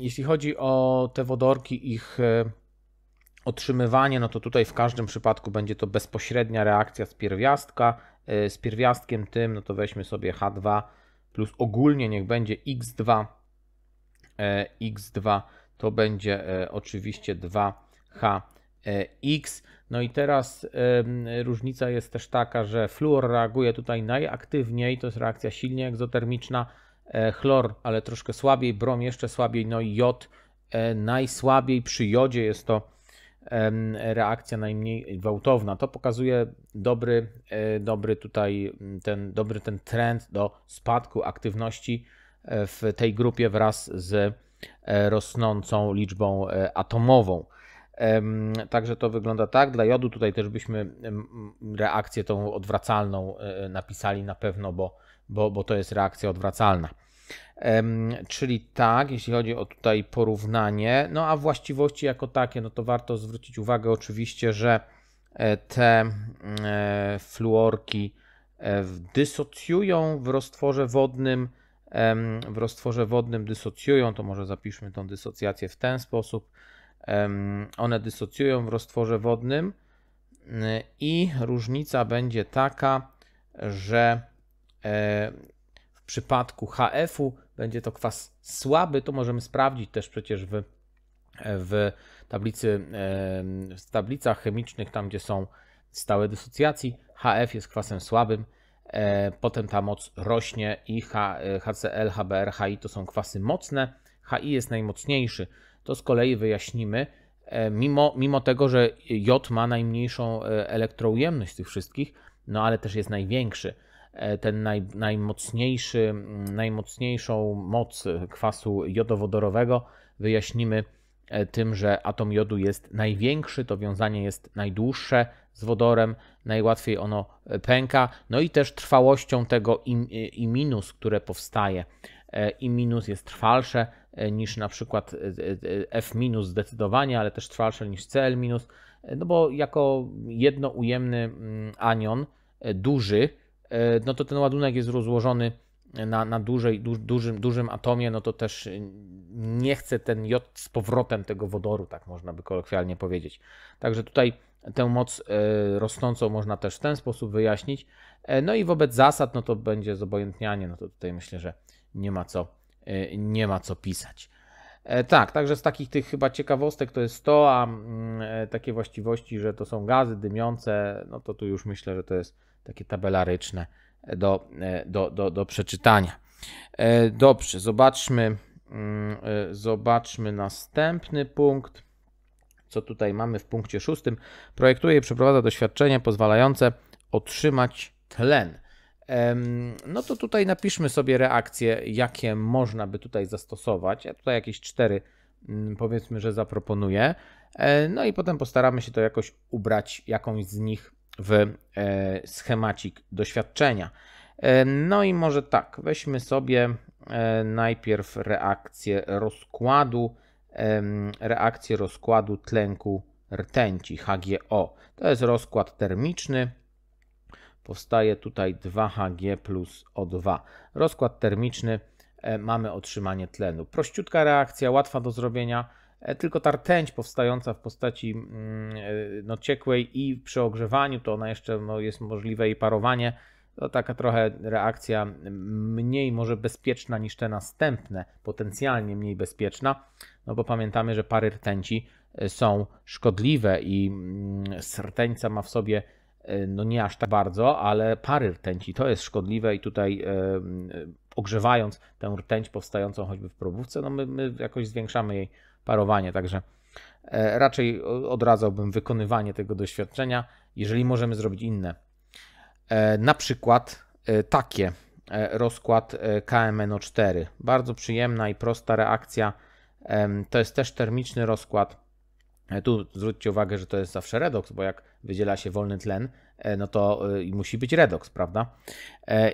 Jeśli chodzi o te wodorki, ich e, otrzymywanie, no to tutaj w każdym przypadku będzie to bezpośrednia reakcja z pierwiastka. E, z pierwiastkiem tym, no to weźmy sobie H2 plus ogólnie niech będzie X2. E, X2 to będzie oczywiście 2HX. No i teraz y, różnica jest też taka, że fluor reaguje tutaj najaktywniej, to jest reakcja silnie egzotermiczna, e, chlor, ale troszkę słabiej, brom jeszcze słabiej, no i jod e, najsłabiej. Przy jodzie jest to e, reakcja najmniej gwałtowna. To pokazuje dobry, e, dobry tutaj ten, dobry ten trend do spadku aktywności e, w tej grupie wraz z e, rosnącą liczbą atomową. Także to wygląda tak. Dla jodu tutaj też byśmy reakcję tą odwracalną e, e, napisali na pewno, bo, bo, bo to jest reakcja odwracalna. Czyli tak, jeśli chodzi o tutaj porównanie, no a właściwości jako takie, no to warto zwrócić uwagę oczywiście, że e, te fluorki dysocjują w roztworze wodnym, w roztworze wodnym dysocjują, to może zapiszmy tą dysocjację w ten sposób, one dysocjują w roztworze wodnym y, i różnica będzie taka, że e, w przypadku HF-u będzie to kwas słaby. To możemy sprawdzić też przecież w, w, tablicy, w tablicach chemicznych, tam gdzie są stałe dysocjacji. HF jest kwasem słabym, e, potem ta moc rośnie i HCl, HBr, HI to są kwasy mocne. HI jest najmocniejszy, to z kolei wyjaśnimy, e, mimo, mimo tego, że J ma najmniejszą e, elektroujemność z tych wszystkich, no ale też jest największy. E, ten naj, najmocniejszy, mm, najmocniejszą moc kwasu jodowodorowego wyjaśnimy tym, że atom jodu jest największy, to wiązanie jest najdłuższe z wodorem, najłatwiej ono pęka, no i też trwałością tego i, i minus, które powstaje. I minus jest trwalsze, E, niż na przykład e, e, F- zdecydowanie, ale też trwalsze niż Cl-, no bo jako jednoujemny mm, anion duży, no to ten ładunek jest rozłożony na, na dużej, du, dużym, dużym atomie, no to też nie chce ten J z powrotem tego wodoru, tak można by kolokwialnie powiedzieć. Także tutaj tę moc rosnącą można też w ten sposób wyjaśnić. No i wobec zasad, no to będzie zobojętnianie, no to tutaj myślę, że nie ma co E, nie ma co pisać. E, tak, także z takich tych chyba ciekawostek to jest to, a mm, e, takie właściwości, że to są gazy dymiące, no to tu już myślę, że to jest takie tabelaryczne do, do, do, do przeczytania. Dobrze, zobaczmy, mm, zobaczmy następny punkt. Co tutaj mamy w punkcie szóstym? Projektuje i przeprowadza doświadczenie pozwalające otrzymać tlen no to tutaj napiszmy sobie reakcje, jakie można by tutaj zastosować. Ja tutaj jakieś cztery mm, powiedzmy, że zaproponuję. E, no i potem postaramy się to jakoś ubrać, jakąś z nich w e, schemacik doświadczenia. E, no i może tak, weźmy sobie najpierw reakcję rozkładu, reakcję rozkładu tlenku rtęci, HGO. To jest rozkład termiczny, powstaje tutaj 2Hg plus O2. Rozkład termiczny e, mamy otrzymanie tlenu. Prościutka reakcja, łatwa do zrobienia, e, tylko ta rtęć powstająca w postaci mm, e, no, ciekłej i przy ogrzewaniu, to ona jeszcze no, jest możliwe i parowanie, to taka trochę reakcja mm, mniej może bezpieczna niż te następne, potencjalnie mniej bezpieczna, no bo pamiętamy, że pary rtęci są szkodliwe i mm, rtęca ma w sobie E, no nie aż tak bardzo, ale pary rtęci to jest szkodliwe i tutaj e, e, ogrzewając tę rtęć powstającą choćby w probówce, no my, my jakoś zwiększamy jej parowanie, także raczej odradzałbym wykonywanie tego doświadczenia, jeżeli możemy zrobić inne. Na przykład takie rozkład KMNO4. Bardzo przyjemna i prosta reakcja. To jest też termiczny rozkład E, tu zwróćcie uwagę, że to jest zawsze redox, bo jak wydziela się wolny tlen, e, no to e, musi być redox, prawda?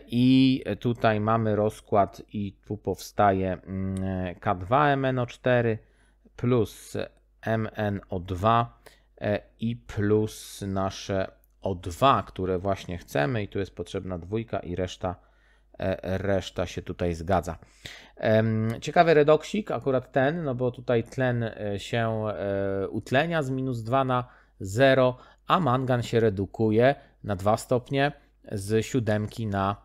I tutaj mamy rozkład i tu powstaje mm, K2MNO4 plus MNO2 i plus nasze O2, które właśnie chcemy i tu jest potrzebna dwójka i reszta E, reszta się tutaj zgadza. Ciekawy redoksik, akurat ten, no bo tutaj tlen e, się e, utlenia z minus 2 na 0, a mangan się redukuje na 2 stopnie z 7 na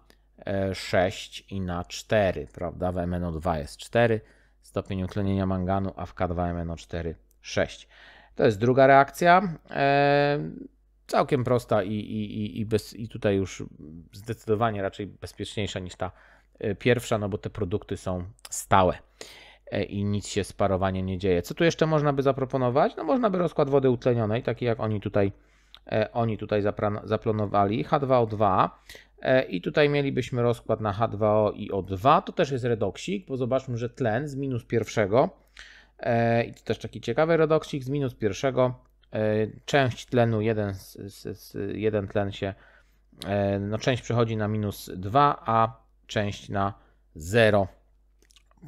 6 i na 4, prawda? W MNO2 jest 4 stopień utlenienia manganu, a w K2MNO4 6. To jest druga reakcja całkiem prosta i, i, i, bez, i tutaj już zdecydowanie raczej bezpieczniejsza niż ta e, pierwsza, no bo te produkty są stałe e, i nic się z parowaniem nie dzieje. Co tu jeszcze można by zaproponować? No można by rozkład wody utlenionej, taki jak oni tutaj, e, oni tutaj zaplanowali, H2O2 i tutaj mielibyśmy rozkład na H2O i O2, to też jest redoksik, bo zobaczmy, że tlen z minus pierwszego i to też taki ciekawy redoksik z minus pierwszego E, część tlenu, jeden, jeden tlen się, e, no część przechodzi na minus 2, a część na 0.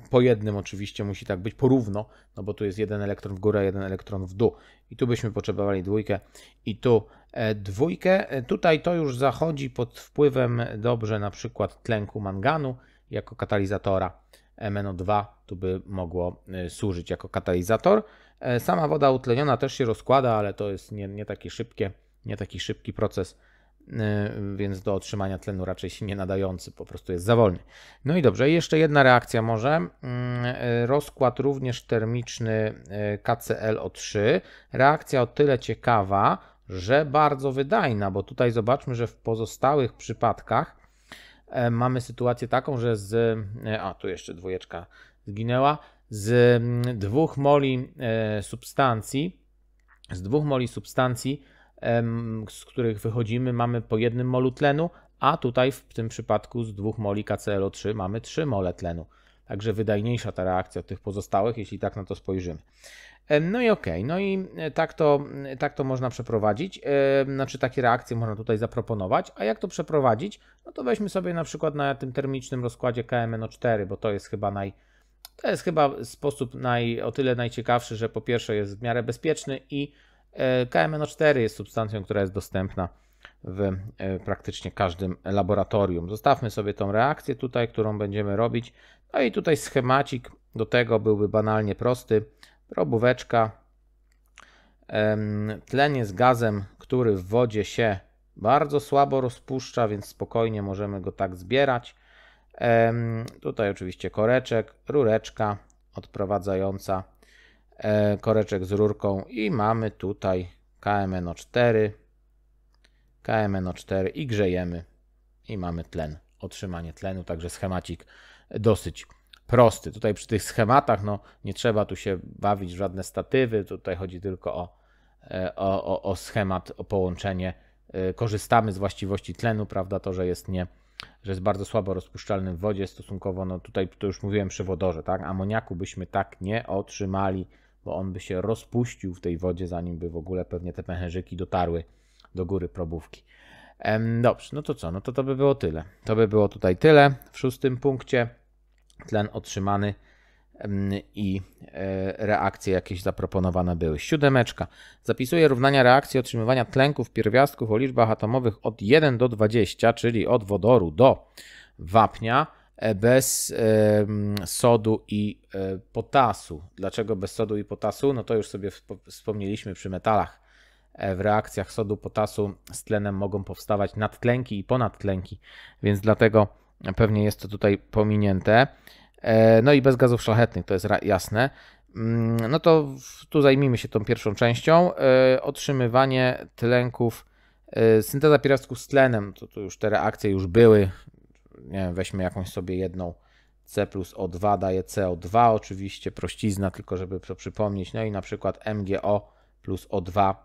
Po jednym oczywiście musi tak być, porówno, no bo tu jest jeden elektron w górę, jeden elektron w dół. I tu byśmy potrzebowali dwójkę i tu e, dwójkę. Tutaj to już zachodzi pod wpływem dobrze na przykład tlenku manganu jako katalizatora. MNO2 tu by mogło służyć jako katalizator. E, sama woda utleniona też się rozkłada, ale to jest nie, nie taki szybkie, nie taki szybki proces, e, więc do otrzymania tlenu raczej się nie nadający, po prostu jest za wolny. No i dobrze, jeszcze jedna reakcja może. Mm, e, rozkład również termiczny KClO3. Reakcja o tyle ciekawa, że bardzo wydajna, bo tutaj zobaczmy, że w pozostałych przypadkach mamy sytuację taką, że z. A tu jeszcze dwójeczka zginęła z mm, dwóch moli e, substancji, z dwóch moli substancji, z których wychodzimy, mamy po jednym molu tlenu, a tutaj w tym przypadku z dwóch moli KClO3 mamy 3 mole tlenu. Także wydajniejsza ta reakcja od tych pozostałych, jeśli tak na to spojrzymy. No i okej, okay, no i e, tak to, e, tak to można przeprowadzić, znaczy takie reakcje można tutaj zaproponować, a jak to przeprowadzić? No to weźmy sobie na przykład na tym termicznym rozkładzie KMNO4, bo to jest chyba naj, to jest chyba sposób naj, o tyle najciekawszy, że po pierwsze jest w miarę bezpieczny i e, KMNO4 jest substancją, która jest dostępna w e, praktycznie każdym laboratorium. Zostawmy sobie tą reakcję tutaj, którą będziemy robić. No i tutaj schemacik do tego byłby banalnie prosty. Probóweczka. Tlen jest gazem, który w wodzie się bardzo słabo rozpuszcza, więc spokojnie możemy go tak zbierać. Tutaj oczywiście koreczek, rureczka odprowadzająca, e, koreczek z rurką i mamy tutaj KMNO4, KMNO4 i grzejemy i mamy tlen, otrzymanie tlenu, także schemacik dosyć prosty. Tutaj przy tych schematach no, nie trzeba tu się bawić w żadne statywy, tutaj chodzi tylko o, e, o, o, o schemat, o połączenie. E, korzystamy z właściwości tlenu, prawda, to, że jest nie że jest bardzo słabo rozpuszczalny w wodzie stosunkowo, no tutaj to już mówiłem przy wodorze, tak? Amoniaku byśmy tak nie otrzymali, bo on by się rozpuścił w tej wodzie, zanim by w ogóle pewnie te pęcherzyki dotarły do góry probówki. Ehm, dobrze, no to co? No to to by było tyle. To by było tutaj tyle w szóstym punkcie. Tlen otrzymany i e, reakcje jakieś zaproponowane były. Siódemeczka. Zapisuje równania reakcji otrzymywania tlenków pierwiastków o liczbach atomowych od 1 do 20, czyli od wodoru do wapnia e, bez sodu i e, potasu. Dlaczego bez sodu i potasu? No to już sobie wspomnieliśmy przy metalach. W reakcjach sodu, potasu z tlenem mogą powstawać nadtlenki i ponadtlenki, więc dlatego pewnie jest to tutaj pominięte. E, no i bez gazów szlachetnych, to jest jasne. Mm, no to tu zajmijmy się tą pierwszą częścią. E, otrzymywanie tlenków, e, synteza pierwiastków z tlenem, to, to już te reakcje już były. Nie wiem, weźmy jakąś sobie jedną. C plus O2 daje CO2, oczywiście prościzna, tylko żeby to przypomnieć. No i na przykład MgO plus O2,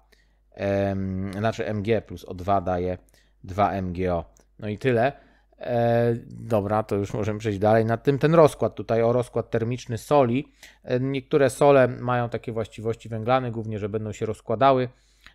znaczy Mg plus O2 daje 2MgO. No i tyle. E, dobra, to już możemy przejść dalej. Nad tym ten rozkład tutaj o rozkład termiczny soli. E, niektóre sole mają takie właściwości węglane, głównie, że będą się rozkładały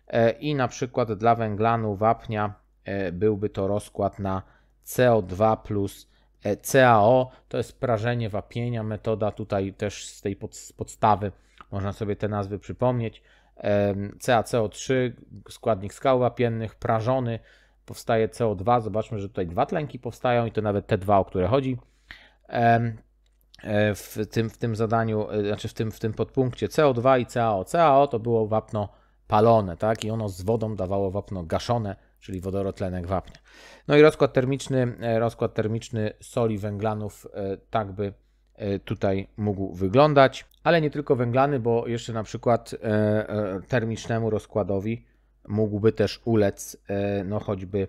e, i na przykład dla węglanu wapnia e, byłby to rozkład na CO2 plus e, CAO. To jest prażenie wapienia, metoda tutaj też z tej pod, z podstawy można sobie te nazwy przypomnieć. E, CaCO3, składnik skał wapiennych, prażony powstaje CO2. Zobaczmy, że tutaj dwa tlenki powstają i to nawet te dwa, o które chodzi. E, w tym, w tym zadaniu, e, znaczy w tym, w tym podpunkcie CO2 i CaO. CaO to było wapno palone, tak? I ono z wodą dawało wapno gaszone, czyli wodorotlenek wapnia. No i rozkład termiczny, e, rozkład termiczny soli węglanów tak by tutaj mógł wyglądać, ale nie tylko węglany, bo jeszcze na przykład termicznemu rozkładowi mógłby też ulec e, no choćby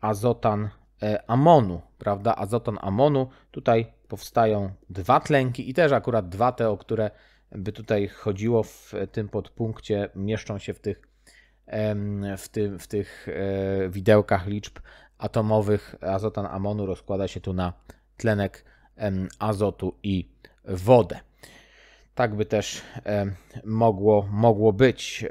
azotan e, amonu, prawda? Azotan amonu. Tutaj powstają dwa tlenki i też akurat dwa te, o które by tutaj chodziło w tym podpunkcie, mieszczą się w tych, w tym, w tych e, widełkach liczb atomowych. Azotan amonu rozkłada się tu na tlenek azotu i wodę. Tak by też mogło, mogło być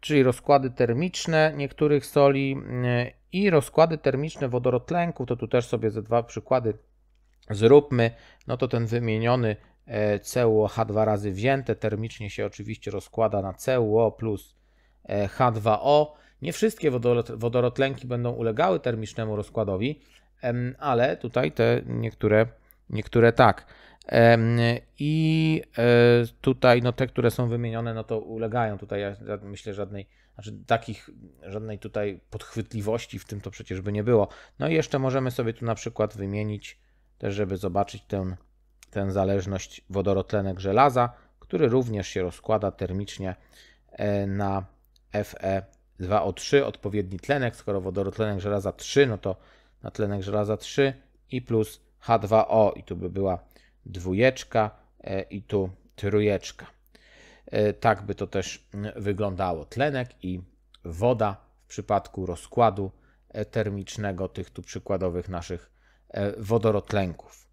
czyli rozkłady termiczne niektórych soli e, i rozkłady termiczne wodorotlenku, to tu też sobie ze dwa przykłady zróbmy, no to ten wymieniony e, CuOH dwa razy wzięte termicznie się oczywiście rozkłada na CuO plus e, H2O. Nie wszystkie wodorotlenki będą ulegały termicznemu rozkładowi, ale tutaj te niektóre, niektóre tak. I e, tutaj, no te, które są wymienione, no to ulegają tutaj, ja myślę, żadnej, znaczy takich, żadnej tutaj podchwytliwości w tym to przecież by nie było. No i jeszcze możemy sobie tu na przykład wymienić, też żeby zobaczyć tę, tę zależność wodorotlenek żelaza, który również się rozkłada termicznie e, na Fe2O3, odpowiedni tlenek, skoro wodorotlenek żelaza 3, no to na tlenek żelaza 3 i plus H2O i tu by była dwójeczka e, i tu trójeczka. E, tak by to też wyglądało. Tlenek i woda w przypadku rozkładu e, termicznego tych tu przykładowych naszych wodorotlenków.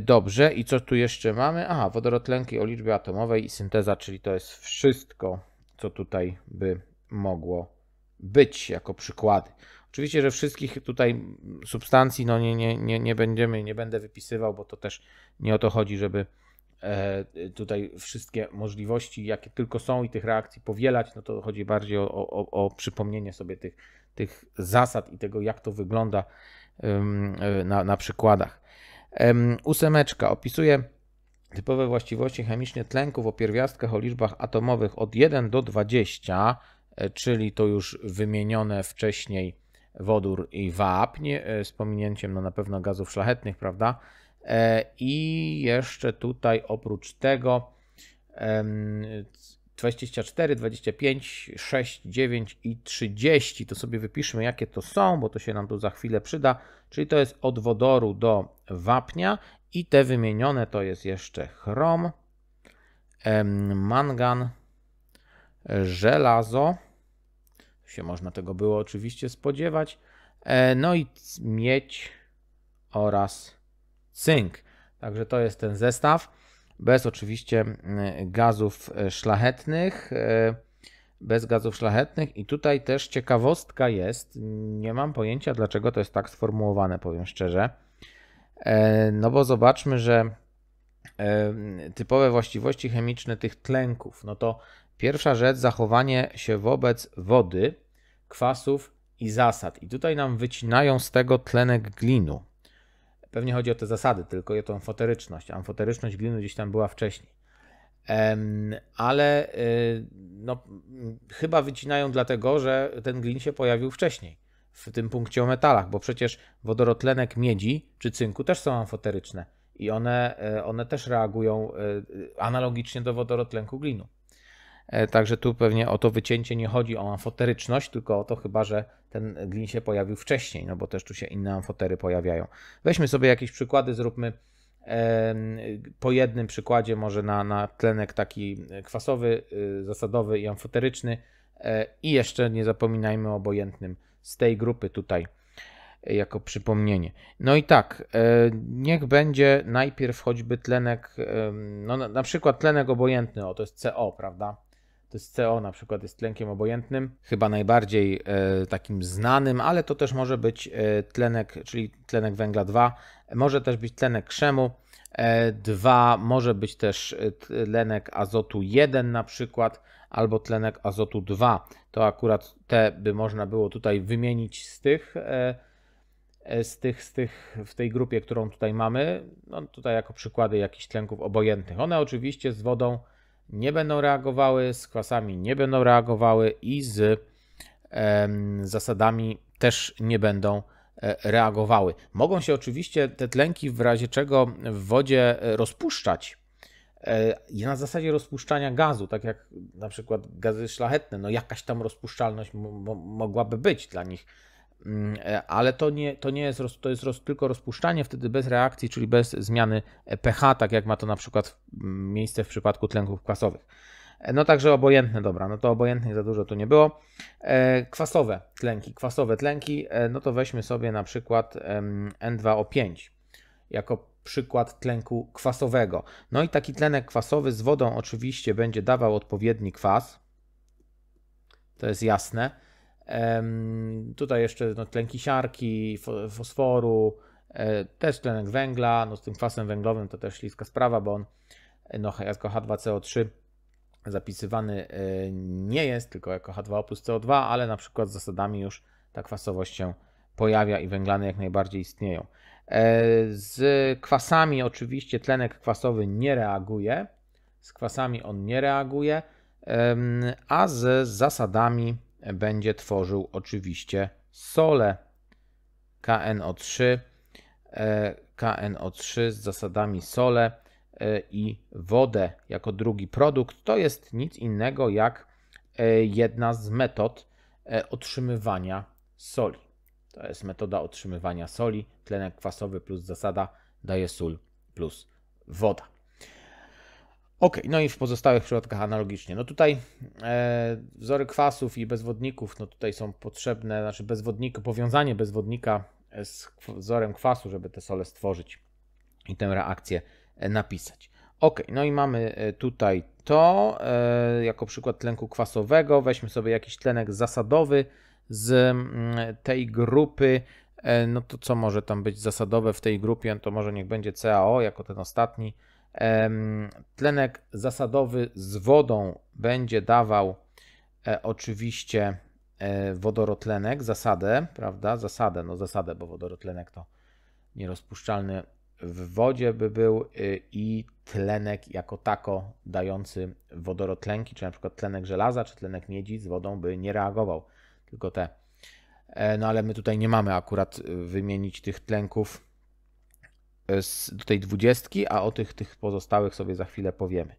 Dobrze, i co tu jeszcze mamy? Aha, wodorotlenki o liczbie atomowej i synteza, czyli to jest wszystko, co tutaj by mogło być jako przykłady. Oczywiście, że wszystkich tutaj substancji no nie, nie, nie, nie będziemy, nie będę wypisywał, bo to też nie o to chodzi, żeby e, tutaj wszystkie możliwości, jakie tylko są i tych reakcji powielać, no to chodzi bardziej o, o, o przypomnienie sobie tych, tych zasad i tego, jak to wygląda e, na, na przykładach. Ósemeczka opisuje typowe właściwości chemiczne tlenków o pierwiastkach o liczbach atomowych od 1 do 20, e, czyli to już wymienione wcześniej wodór i wapń e, z pominięciem no, na pewno gazów szlachetnych, prawda? E, I jeszcze tutaj oprócz tego 24, 25, 6, 9 i 30 to sobie wypiszmy jakie to są, bo to się nam tu za chwilę przyda. Czyli to jest od wodoru do wapnia i te wymienione to jest jeszcze chrom, mangan, żelazo, się można tego było oczywiście spodziewać. E, no i miedź oraz cynk. Także to jest ten zestaw. Bez oczywiście gazów e, szlachetnych. E, bez gazów szlachetnych. I tutaj też ciekawostka jest. Nie mam pojęcia, dlaczego to jest tak sformułowane, powiem szczerze. No bo zobaczmy, że typowe właściwości chemiczne tych tlenków, no to Pierwsza rzecz, zachowanie się wobec wody, kwasów i zasad. I tutaj nam wycinają z tego tlenek glinu. Pewnie chodzi o te zasady, tylko o tą foteryczność. Amfoteryczność glinu gdzieś tam była wcześniej. Ale y, no, mm, chyba wycinają dlatego, że ten glin się pojawił wcześniej w tym punkcie o metalach, bo przecież wodorotlenek miedzi czy cynku też są amfoteryczne i one, y, one też reagują y, analogicznie do wodorotlenku glinu. E, także tu pewnie o to wycięcie nie chodzi o amfoteryczność, tylko o to chyba, że ten glin się pojawił wcześniej, no bo też tu się inne amfotery pojawiają. Weźmy sobie jakieś przykłady, zróbmy po jednym przykładzie może na, na tlenek taki kwasowy, y, zasadowy i amfoteryczny e, i jeszcze nie zapominajmy o obojętnym z tej grupy tutaj e, jako przypomnienie. No i tak, niech będzie najpierw choćby tlenek, no na przykład tlenek obojętny, o to jest CO, prawda? To jest CO na przykład jest tlenkiem obojętnym, chyba najbardziej e, takim znanym, ale to też może być e, tlenek, czyli tlenek węgla 2, może też być tlenek krzemu e, 2, może być też e, tlenek azotu 1 na przykład, albo tlenek azotu 2. To akurat te by można było tutaj wymienić z tych e, e, z tych, z tych w tej grupie, którą tutaj mamy, no tutaj jako przykłady jakichś tlenków obojętnych. One oczywiście z wodą nie będą reagowały, z kwasami, nie będą reagowały i z zasadami też nie będą e, reagowały. Mogą się oczywiście te tlenki w razie czego w wodzie e, rozpuszczać. E, I na zasadzie rozpuszczania gazu, tak jak na przykład gazy szlachetne, no jakaś tam rozpuszczalność mogłaby być dla nich Mm, e, ale to nie, to nie jest, to jest tylko rozpuszczanie wtedy bez reakcji, czyli bez zmiany pH, tak jak ma to na przykład mm, miejsce w przypadku tlenków kwasowych. E, no także obojętne, dobra, no to obojętnych za dużo tu nie było. E, kwasowe tlenki, kwasowe tlenki, no to weźmy sobie na przykład N2O5 jako przykład tlenku kwasowego. No i taki tlenek kwasowy z wodą oczywiście będzie dawał odpowiedni kwas, to jest jasne Tutaj jeszcze no, tlenki siarki, fosforu, e, też tlenek węgla, no z tym kwasem węglowym to też śliska sprawa, bo on no, jako H2CO3 zapisywany e, nie jest, tylko jako H2O plus CO2, ale na przykład z zasadami już ta kwasowość się pojawia i węglany jak najbardziej istnieją. E, z kwasami oczywiście tlenek kwasowy nie reaguje, z kwasami on nie reaguje, a z zasadami będzie tworzył oczywiście solę KNO3, e, KNO3 z zasadami solę e, i wodę jako drugi produkt. To jest nic innego jak e, jedna z metod otrzymywania soli. To jest metoda otrzymywania soli. Tlenek kwasowy plus zasada daje sól plus woda. Ok, no i w pozostałych przypadkach analogicznie. No tutaj e, wzory kwasów i bezwodników, no tutaj są potrzebne, znaczy bezwodnik, powiązanie bezwodnika e, z wzorem kwasu, żeby te sole stworzyć i tę reakcję e, napisać. Ok, no i mamy e, tutaj to, e, jako przykład tlenku kwasowego, weźmy sobie jakiś tlenek zasadowy z mm, tej grupy, e, no to co może tam być zasadowe w tej grupie, No to może niech będzie CaO jako ten ostatni, Tlenek zasadowy z wodą będzie dawał e, oczywiście e, wodorotlenek, zasadę, prawda? Zasadę, no zasadę, bo wodorotlenek to nierozpuszczalny w wodzie by był y, i tlenek jako tako dający wodorotlenki, czy na przykład tlenek żelaza, czy tlenek miedzi z wodą by nie reagował, tylko te. E, no ale my tutaj nie mamy akurat y, wymienić tych tlenków E, z, do tej dwudziestki, a o tych, tych pozostałych sobie za chwilę powiemy.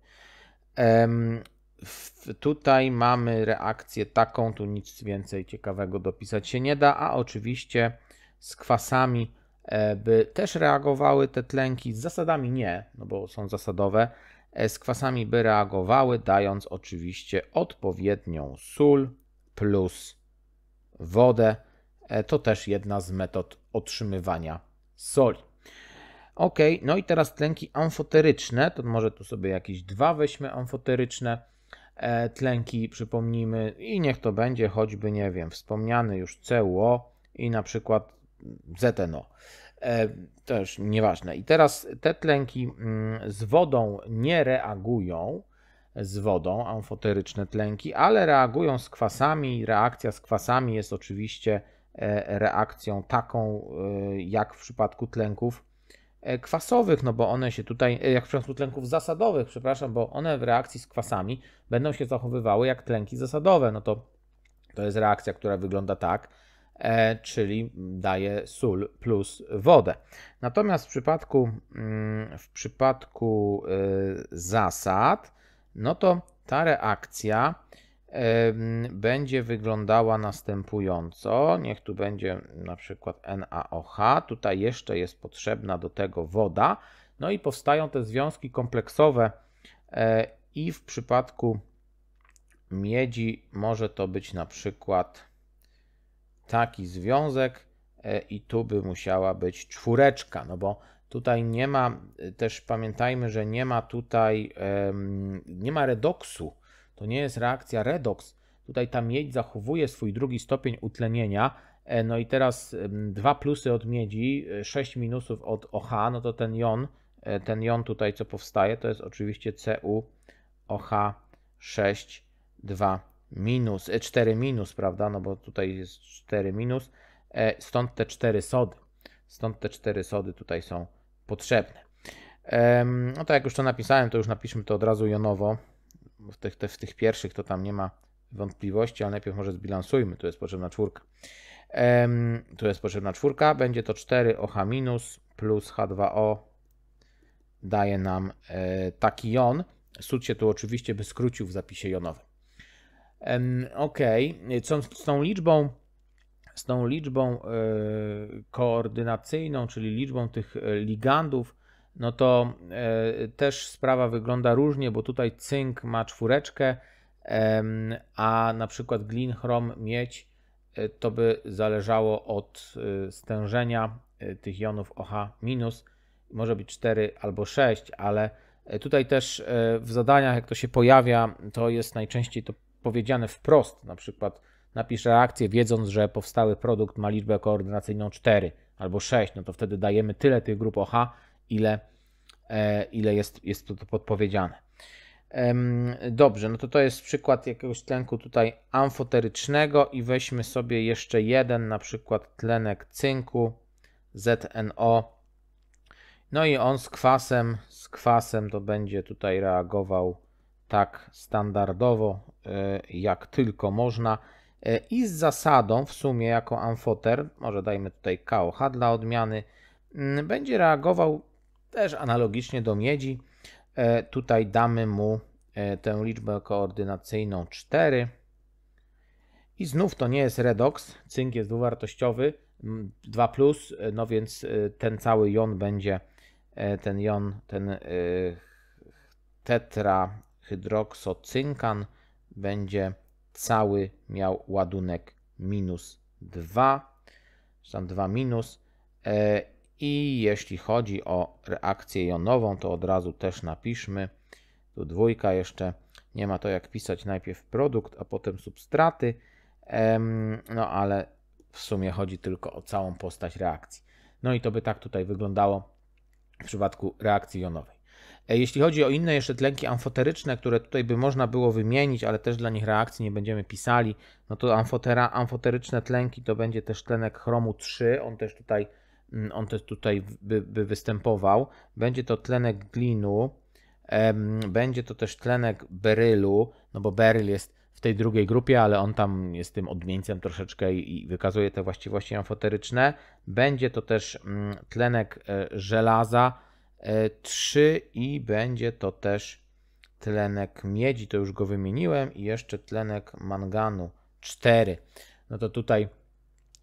Um, w, tutaj mamy reakcję taką, tu nic więcej ciekawego dopisać się nie da, a oczywiście z kwasami e, by też reagowały te tlenki, z zasadami nie, no bo są zasadowe, e, z kwasami by reagowały, dając oczywiście odpowiednią sól plus wodę. E, to też jedna z metod otrzymywania soli. Ok, no i teraz tlenki amfoteryczne, to może tu sobie jakieś dwa weźmy amfoteryczne e, tlenki, przypomnijmy i niech to będzie choćby, nie wiem, wspomniany już CUO i na przykład ZNO. E, to już nieważne. I teraz te tlenki mm, z wodą nie reagują, z wodą, amfoteryczne tlenki, ale reagują z kwasami. Reakcja z kwasami jest oczywiście e, reakcją taką e, jak w przypadku tlenków E, kwasowych, no bo one się tutaj, e, jak w przypadku tlenków zasadowych, przepraszam, bo one w reakcji z kwasami będą się zachowywały jak tlenki zasadowe. No to to jest reakcja, która wygląda tak, e, czyli daje sól plus wodę. Natomiast w przypadku, mm, w przypadku e, zasad, no to ta reakcja będzie wyglądała następująco. Niech tu będzie na przykład NaOH. Tutaj jeszcze jest potrzebna do tego woda. No i powstają te związki kompleksowe e, i w przypadku miedzi może to być na przykład taki związek e, i tu by musiała być czwóreczka, no bo tutaj nie ma, e, też pamiętajmy, że nie ma tutaj, nie ma redoksu, to nie jest reakcja redox. Tutaj ta miedź zachowuje swój drugi stopień utlenienia. E, no i teraz dwa plusy od miedzi, e, sześć minusów od OH, no to ten jon, e, ten jon tutaj co powstaje, to jest oczywiście CuOH6,2 minus, 4 minus, prawda, no bo tutaj jest 4 minus, stąd te 4 sody, stąd te 4 sody tutaj są potrzebne. No tak, jak już to napisałem, to już napiszmy to od razu jonowo, w tych, te, w tych pierwszych to tam nie ma wątpliwości, ale najpierw może zbilansujmy, tu jest potrzebna czwórka. Um, tu jest potrzebna czwórka, będzie to 4OH minus plus H2O daje nam e, taki jon. Sód się tu oczywiście by skrócił w zapisie jonowym. Um, ok, co z, z tą liczbą z tą liczbą e, koordynacyjną, czyli liczbą tych e, ligandów, no to e, też sprawa wygląda różnie, bo tutaj cynk ma czwóreczkę, a na przykład glin, chrom, miedź e, to by zależało od e, stężenia tych jonów OH-, może być 4 albo 6, ale tutaj też w zadaniach, jak to się pojawia, to jest najczęściej to powiedziane wprost, na przykład napisz reakcję, wiedząc, że powstały produkt ma liczbę koordynacyjną 4 albo 6, no to wtedy dajemy tyle tych grup OH, ile, e, ile jest, jest to podpowiedziane. Dobrze, no to to jest przykład jakiegoś tlenku tutaj amfoterycznego i weźmy sobie jeszcze jeden, na przykład tlenek cynku ZNO. No i on z kwasem, z kwasem to będzie tutaj reagował tak standardowo, e, jak tylko można. E, I z zasadą w sumie jako amfoter, może dajmy tutaj KOH dla odmiany, będzie reagował też analogicznie do miedzi. E, tutaj damy mu e, tę liczbę koordynacyjną 4. I znów to nie jest redox, cynk jest dwuwartościowy, 2 plus, e, no więc ten cały jon będzie ten jon, ten tetrahydroksocynkan będzie cały miał ładunek minus 2, tam 2 minus i jeśli chodzi o reakcję jonową, to od razu też napiszmy. Tu dwójka jeszcze, nie ma to jak pisać najpierw produkt, a potem substraty. No ale w sumie chodzi tylko o całą postać reakcji. No i to by tak tutaj wyglądało w przypadku reakcji jonowej. E, jeśli chodzi o inne jeszcze tlenki amfoteryczne, które tutaj by można było wymienić, ale też dla nich reakcji nie będziemy pisali, no to amfotera, amfoteryczne tlenki to będzie też tlenek chromu 3, on też tutaj Mm, on też tutaj by, by występował. Będzie to tlenek glinu, będzie to też tlenek berylu, no bo beryl jest w tej drugiej grupie, ale on tam jest tym odmieńcem troszeczkę i wykazuje te właściwości amfoteryczne. Będzie to też mm, tlenek e, żelaza 3 e, i będzie to też tlenek miedzi, to już go wymieniłem, i jeszcze tlenek manganu 4. No to tutaj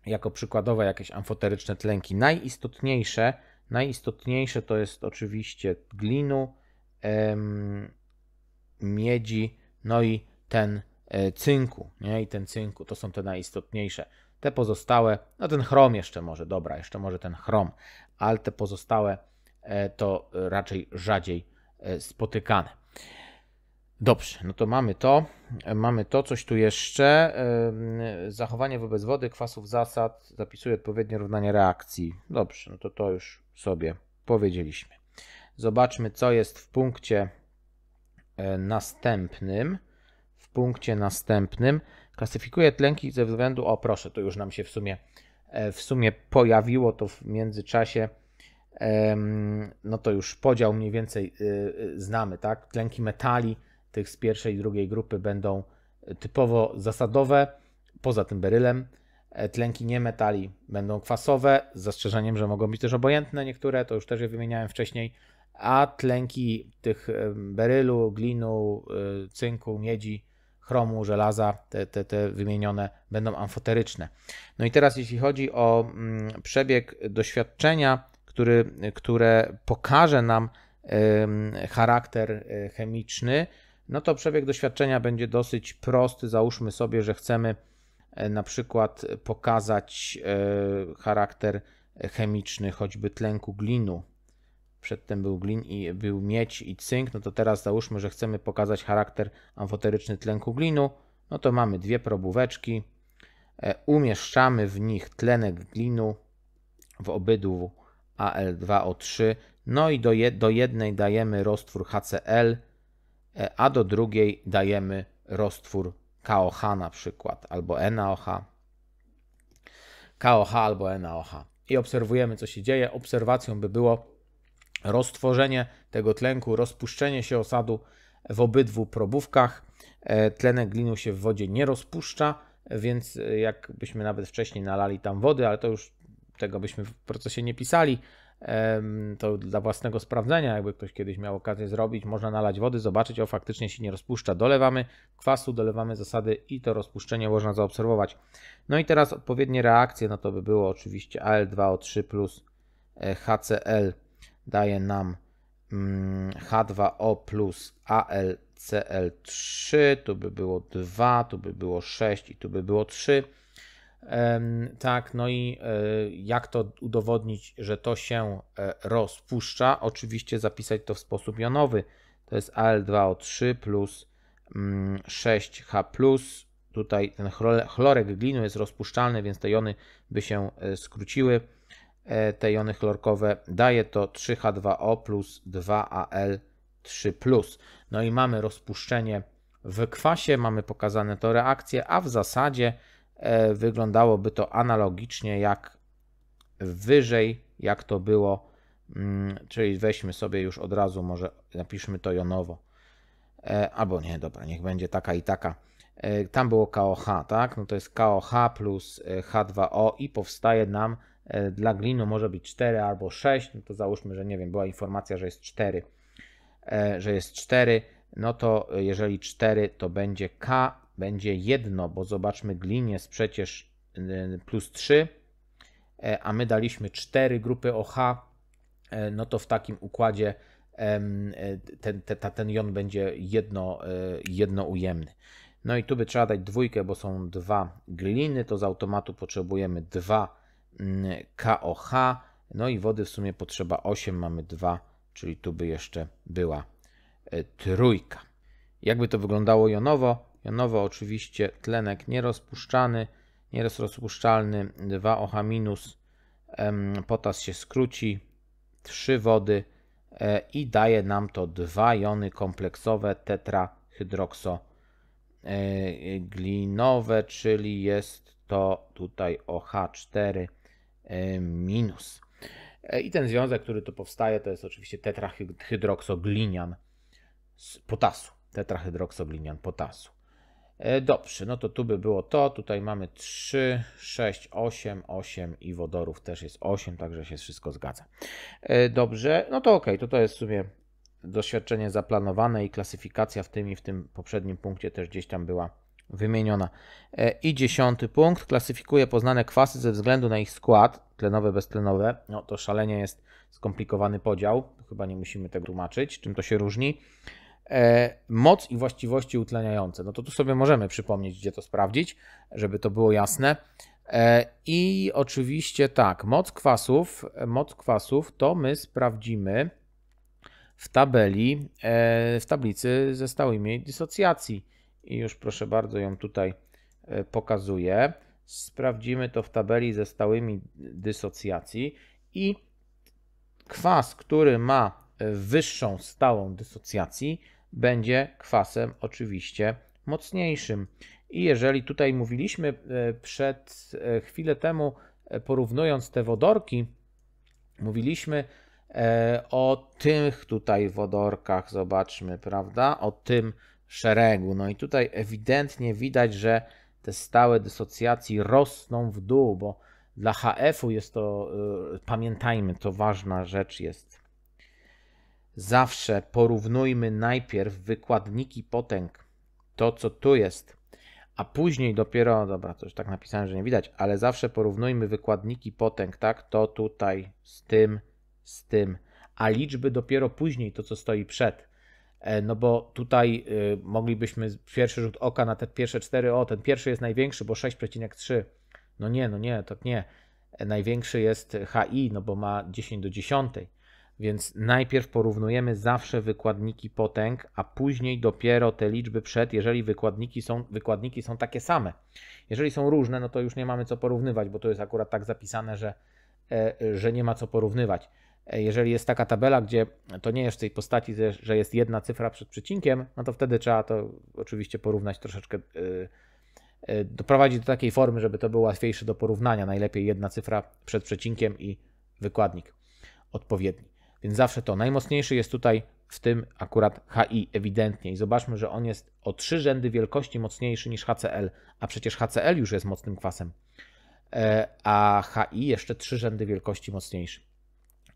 jako przykładowe jakieś amfoteryczne tlenki. Najistotniejsze, najistotniejsze to jest oczywiście glinu, em, miedzi, no i ten e, cynku, nie? I ten cynku, to są te najistotniejsze. Te pozostałe, no ten chrom jeszcze może, dobra, jeszcze może ten chrom, ale te pozostałe e, to raczej rzadziej e, spotykane. Dobrze, no to mamy to. Mamy to, coś tu jeszcze. Zachowanie wobec wody, kwasów zasad, zapisuje odpowiednie równanie reakcji. Dobrze, no to to już sobie powiedzieliśmy. Zobaczmy, co jest w punkcie e, następnym. W punkcie następnym klasyfikuje tlenki ze względu, o proszę, to już nam się w sumie, e, w sumie pojawiło to w międzyczasie no to już podział mniej więcej y, y, znamy, tak? Tlenki metali tych z pierwszej i drugiej grupy będą typowo zasadowe, poza tym berylem. E, tlenki niemetali będą kwasowe, z zastrzeżeniem, że mogą być też obojętne niektóre, to już też je wymieniałem wcześniej, a tlenki tych e, berylu, glinu, e, cynku, miedzi, chromu, żelaza, te, te, te wymienione będą amfoteryczne. No i teraz jeśli chodzi o mm, przebieg doświadczenia, który, które pokaże nam charakter chemiczny, no to przebieg doświadczenia będzie dosyć prosty. Załóżmy sobie, że chcemy e, na przykład pokazać e, charakter chemiczny choćby tlenku glinu. Przedtem był glin i był miedź i cynk, no to teraz załóżmy, że chcemy pokazać charakter amfoteryczny tlenku glinu. No to mamy dwie probóweczki. E, umieszczamy w nich tlenek glinu w obydwu Al2O3. No i do, je, do jednej dajemy roztwór HCl E, a do drugiej dajemy roztwór KOH na przykład, albo NaOH, KOH albo NaOH. I obserwujemy, co się dzieje. Obserwacją by było roztworzenie tego tlenku, rozpuszczenie się osadu w obydwu probówkach. E, tlenek glinu się w wodzie nie rozpuszcza, więc e, jakbyśmy nawet wcześniej nalali tam wody, ale to już tego byśmy w procesie nie pisali, to dla własnego sprawdzenia, jakby ktoś kiedyś miał okazję zrobić, można nalać wody, zobaczyć, o faktycznie się nie rozpuszcza. Dolewamy kwasu, dolewamy zasady i to rozpuszczenie można zaobserwować. No i teraz odpowiednie reakcje, no to by było oczywiście AL2O3 plus e, HCl daje nam mm, H2O plus AlCl3, tu by było 2, tu by było 6 i tu by było 3. Tak, no i e, jak to udowodnić, że to się e, rozpuszcza? Oczywiście zapisać to w sposób jonowy. To jest Al2O3 plus 6H. Mm, Tutaj ten chlorek glinu jest rozpuszczalny, więc te jony by się e, skróciły. Te jony chlorkowe daje to 3H2O plus 2Al3. No i mamy rozpuszczenie w kwasie, mamy pokazane to reakcje, a w zasadzie E, wyglądałoby to analogicznie jak wyżej, jak to było, mm, czyli weźmy sobie już od razu, może napiszmy to jonowo, e, albo nie, dobra, niech będzie taka i taka. E, tam było KOH, tak? No to jest KOH plus H2O i powstaje nam dla glinu może być 4 albo 6, no to załóżmy, że nie wiem, była informacja, że jest 4, że jest 4, no to jeżeli 4 to będzie K będzie jedno, bo zobaczmy, Glin jest przecież y, plus 3, e, a my daliśmy 4 grupy OH, no to w takim układzie e, ten, ten, ten jon będzie jedno, jednoujemny. No i tu by trzeba dać dwójkę, bo są dwa gliny, to z automatu potrzebujemy 2 mm, KOH, no i wody w sumie potrzeba 8, mamy 2, czyli tu by jeszcze była trójka. Jakby to wyglądało jonowo? Jonowo oczywiście tlenek nierozpuszczany, nierozpuszczalny, 2 OH-, potas się skróci, 3 wody e, i daje nam to dwa jony kompleksowe tetrahydroksoglinowe, czyli jest to tutaj OH4 e, minus. E, I ten związek, który tu powstaje, to jest oczywiście tetrahydroksoglinian z potasu. Tetrahydroksoglinian potasu. E, dobrze, no to tu by było to. Tutaj mamy 3, 6, 8, 8 i wodorów też jest 8, także się wszystko zgadza. E, dobrze, no to ok, to to jest w sumie doświadczenie zaplanowane i klasyfikacja w tym i w tym poprzednim punkcie też gdzieś tam była wymieniona. E, I dziesiąty punkt. Klasyfikuje poznane kwasy ze względu na ich skład, tlenowe, beztlenowe. No to szalenie jest skomplikowany podział. Chyba nie musimy tego tłumaczyć, czym to się różni. E, moc i właściwości utleniające. No to tu sobie możemy przypomnieć, gdzie to sprawdzić, żeby to było jasne. E, I oczywiście tak, moc kwasów, moc kwasów to my sprawdzimy w tabeli, e, w tablicy ze stałymi dysocjacji. I już proszę bardzo ją tutaj pokazuję. Sprawdzimy to w tabeli ze stałymi dysocjacji i kwas, który ma wyższą stałą dysocjacji, będzie kwasem oczywiście mocniejszym. I jeżeli tutaj mówiliśmy e, przed e, chwilę temu, e, porównując te wodorki, mówiliśmy o tych tutaj wodorkach, zobaczmy, prawda? O tym szeregu. No i tutaj ewidentnie widać, że te stałe dysocjacji rosną w dół, bo dla HF-u jest to, pamiętajmy, to ważna rzecz jest. Zawsze porównujmy najpierw wykładniki potęg, to co tu jest, a później dopiero, dobra, to już tak napisałem, że nie widać, ale zawsze porównujmy wykładniki potęg, tak, to tutaj z tym, z tym, a liczby dopiero później, to co stoi przed. E, no bo tutaj y, moglibyśmy pierwszy rzut oka na te pierwsze cztery, o ten pierwszy jest największy, bo 6,3. No nie, no nie, to nie. E, największy jest HI, no bo ma 10 do 10 więc najpierw porównujemy zawsze wykładniki potęg, a później dopiero te liczby przed, jeżeli wykładniki są, wykładniki są takie same. Jeżeli są różne, no to już nie mamy co porównywać, bo to jest akurat tak zapisane, że, e, że nie ma co porównywać. E, jeżeli jest taka tabela, gdzie to nie jest w tej postaci, że jest jedna cyfra przed przecinkiem, no to wtedy trzeba to oczywiście porównać troszeczkę, e, doprowadzić do takiej formy, żeby to było łatwiejsze do porównania. Najlepiej jedna cyfra przed przecinkiem i wykładnik odpowiedni. Więc zawsze to. Najmocniejszy jest tutaj w tym akurat HI ewidentnie. I zobaczmy, że on jest o trzy rzędy wielkości mocniejszy niż HCl, a przecież HCl już jest mocnym kwasem, e, a HI jeszcze trzy rzędy wielkości mocniejszy.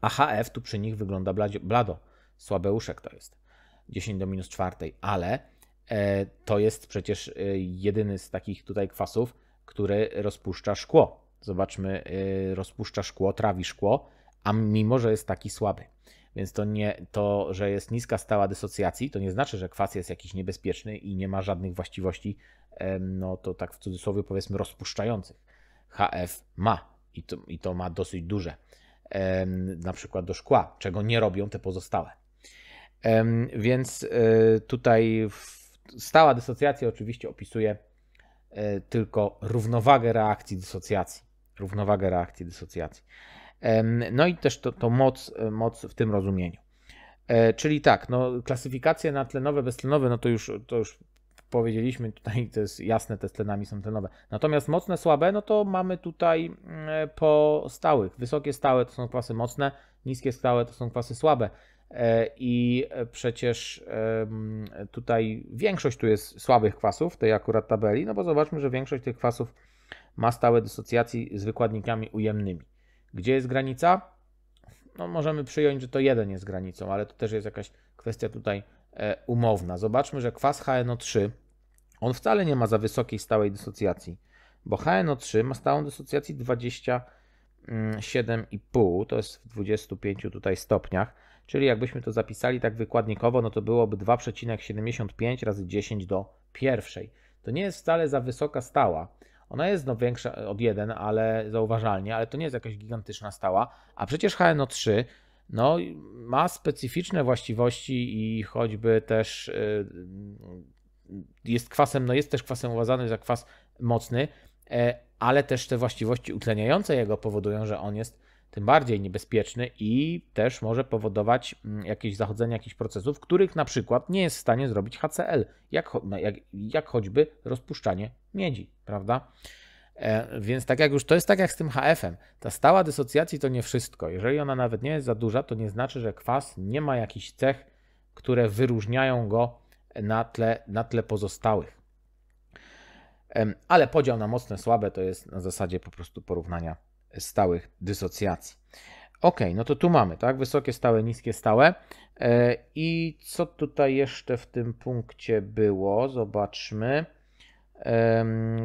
A HF tu przy nich wygląda blado. Słabeuszek to jest. 10 do minus czwartej, ale e, to jest przecież e, jedyny z takich tutaj kwasów, który rozpuszcza szkło. Zobaczmy, rozpuszcza szkło, trawi szkło a mimo, że jest taki słaby. Więc to, nie, to, że jest niska stała dysocjacji, to nie znaczy, że kwas jest jakiś niebezpieczny i nie ma żadnych właściwości, no to tak w cudzysłowie powiedzmy, rozpuszczających. HF ma i to, i to ma dosyć duże, na przykład do szkła, czego nie robią te pozostałe. Więc e, tutaj stała dysocjacja oczywiście opisuje e, tylko równowagę reakcji dysocjacji. Równowagę reakcji dysocjacji. No i też to, to moc, e, moc w tym rozumieniu. E, czyli tak, no, klasyfikacje na tlenowe, beztlenowe, no to już, to już powiedzieliśmy tutaj, to jest jasne, te tlenami są tlenowe. Natomiast mocne, słabe, no to mamy tutaj mm, e, po stałych. Wysokie stałe to są kwasy mocne, niskie stałe to są kwasy słabe. I przecież tutaj większość tu jest słabych kwasów, tej akurat tabeli, no bo zobaczmy, że większość tych kwasów ma stałe dysocjacji z wykładnikami ujemnymi. Gdzie jest granica? No, możemy przyjąć, że to 1 jest granicą, ale to też jest jakaś kwestia tutaj e, umowna. Zobaczmy, że kwas HNO3, on wcale nie ma za wysokiej stałej dysocjacji, bo HNO3 ma stałą dysocjację 27,5, mm, to jest w 25 tutaj stopniach, czyli jakbyśmy to zapisali tak wykładnikowo, no to byłoby 2,75 razy 10 do pierwszej. To nie jest wcale za wysoka stała. Ona jest no większa od 1, ale zauważalnie, ale to nie jest jakaś gigantyczna stała. A przecież HNO3 no, ma specyficzne właściwości i choćby też y, jest kwasem, no jest też kwasem uważany za kwas mocny, e, ale też te właściwości utleniające jego powodują, że on jest tym bardziej niebezpieczny i też może powodować mm, jakieś zachodzenie jakichś procesów, których na przykład nie jest w stanie zrobić HCl, jak, jak, jak choćby rozpuszczanie miedzi, prawda? E, więc tak jak już to jest tak jak z tym HF-em, ta stała dysocjacji to nie wszystko. Jeżeli ona nawet nie jest za duża, to nie znaczy, że kwas nie ma jakichś cech, które wyróżniają go na tle, na tle pozostałych. E, ale podział na mocne, słabe to jest na zasadzie po prostu porównania stałych dysocjacji. Ok, no to tu mamy, tak? Wysokie stałe, niskie stałe. E, I co tutaj jeszcze w tym punkcie było? Zobaczmy.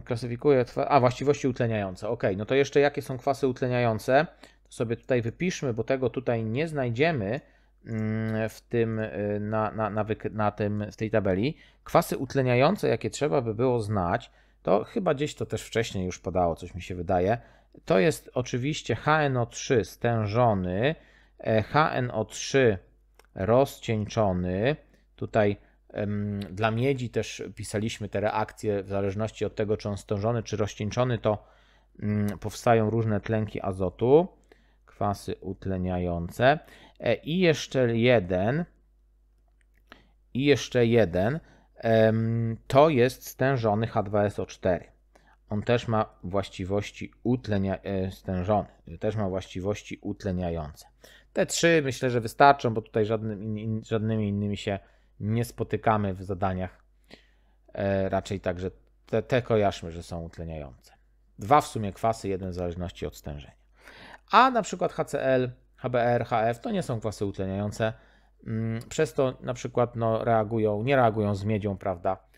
Klasyfikuję. A, właściwości utleniające. Ok, no to jeszcze jakie są kwasy utleniające? To sobie tutaj wypiszmy, bo tego tutaj nie znajdziemy mm, w tym, y, na, na, na, na tym, w tej tabeli. Kwasy utleniające, jakie trzeba by było znać, to chyba gdzieś to też wcześniej już podało, coś mi się wydaje. To jest oczywiście HNO3 stężony, e, HNO3 rozcieńczony. Tutaj dla miedzi też pisaliśmy te reakcje, w zależności od tego, czy on stężony, czy rozcieńczony, to mm, powstają różne tlenki azotu, kwasy utleniające. E, I jeszcze jeden, i jeszcze jeden, to jest stężony H2SO4 on też ma właściwości utlenia, e, stężony, e, też ma właściwości utleniające. Te trzy myślę, że wystarczą, bo tutaj żadnym, żadnymi innymi się nie spotykamy w zadaniach. E, raczej także te, te kojarzmy, że są utleniające. Dwa w sumie kwasy, jeden w zależności od stężenia. A na przykład HCl, HBr, HF to nie są kwasy utleniające, mm, przez to na przykład no, reagują, nie reagują z miedzią, prawda?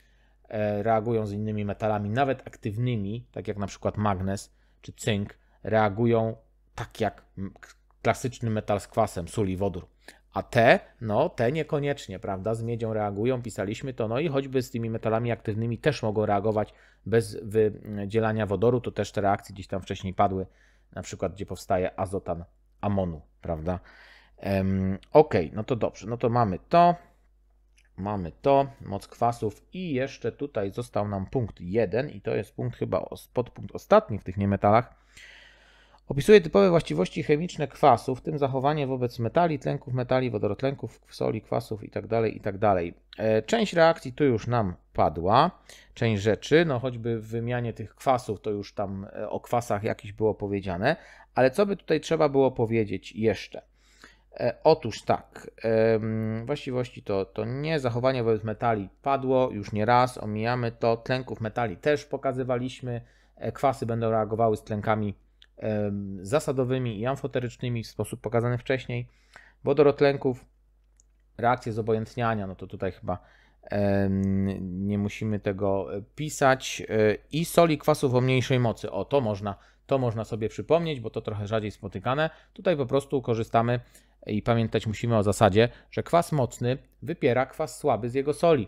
E, reagują z innymi metalami, nawet aktywnymi, tak jak na przykład magnez czy cynk, reagują tak jak klasyczny metal z kwasem, sól i wodór. A te, no te niekoniecznie, prawda? Z miedzią reagują, pisaliśmy to, no i choćby z tymi metalami aktywnymi też mogą reagować bez wydzielania wodoru, to też te reakcje gdzieś tam wcześniej padły, na przykład gdzie powstaje azotan amonu, prawda? ok, no to dobrze, no to mamy to. Mamy to, moc kwasów i jeszcze tutaj został nam punkt jeden i to jest punkt chyba podpunkt ostatni w tych niemetalach. Opisuje typowe właściwości chemiczne kwasu, w tym zachowanie wobec metali, tlenków metali, wodorotlenków, soli, kwasów itd. Tak itd. Tak e, część reakcji tu już nam padła, część rzeczy, no choćby w wymianie tych kwasów, to już tam e, o kwasach jakiś było powiedziane, ale co by tutaj trzeba było powiedzieć jeszcze? E, otóż tak, właściwości to, to nie, zachowanie wobec metali padło już nie raz, omijamy to, tlenków metali też pokazywaliśmy, e, kwasy będą reagowały z tlenkami zasadowymi i amfoterycznymi w sposób pokazany wcześniej, wodorotlenków, reakcje zobojętniania, no to tutaj chyba nie musimy tego e, pisać i soli kwasów o mniejszej mocy, o to można, to można sobie przypomnieć, bo to trochę rzadziej spotykane, tutaj po prostu korzystamy i pamiętać musimy o zasadzie, że kwas mocny wypiera kwas słaby z jego soli.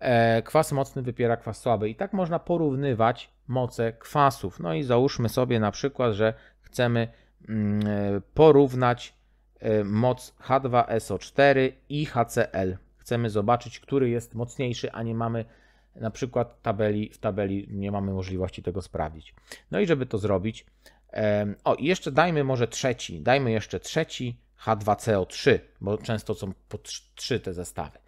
E, kwas mocny wypiera kwas słaby i tak można porównywać moce kwasów. No i załóżmy sobie na przykład, że chcemy mm, e, porównać e, moc H2SO4 i HCl. Chcemy zobaczyć, który jest mocniejszy, a nie mamy na przykład tabeli, w tabeli nie mamy możliwości tego sprawdzić. No i żeby to zrobić, o i jeszcze dajmy może trzeci, dajmy jeszcze trzeci H2CO3, bo często są po trzy te zestawy.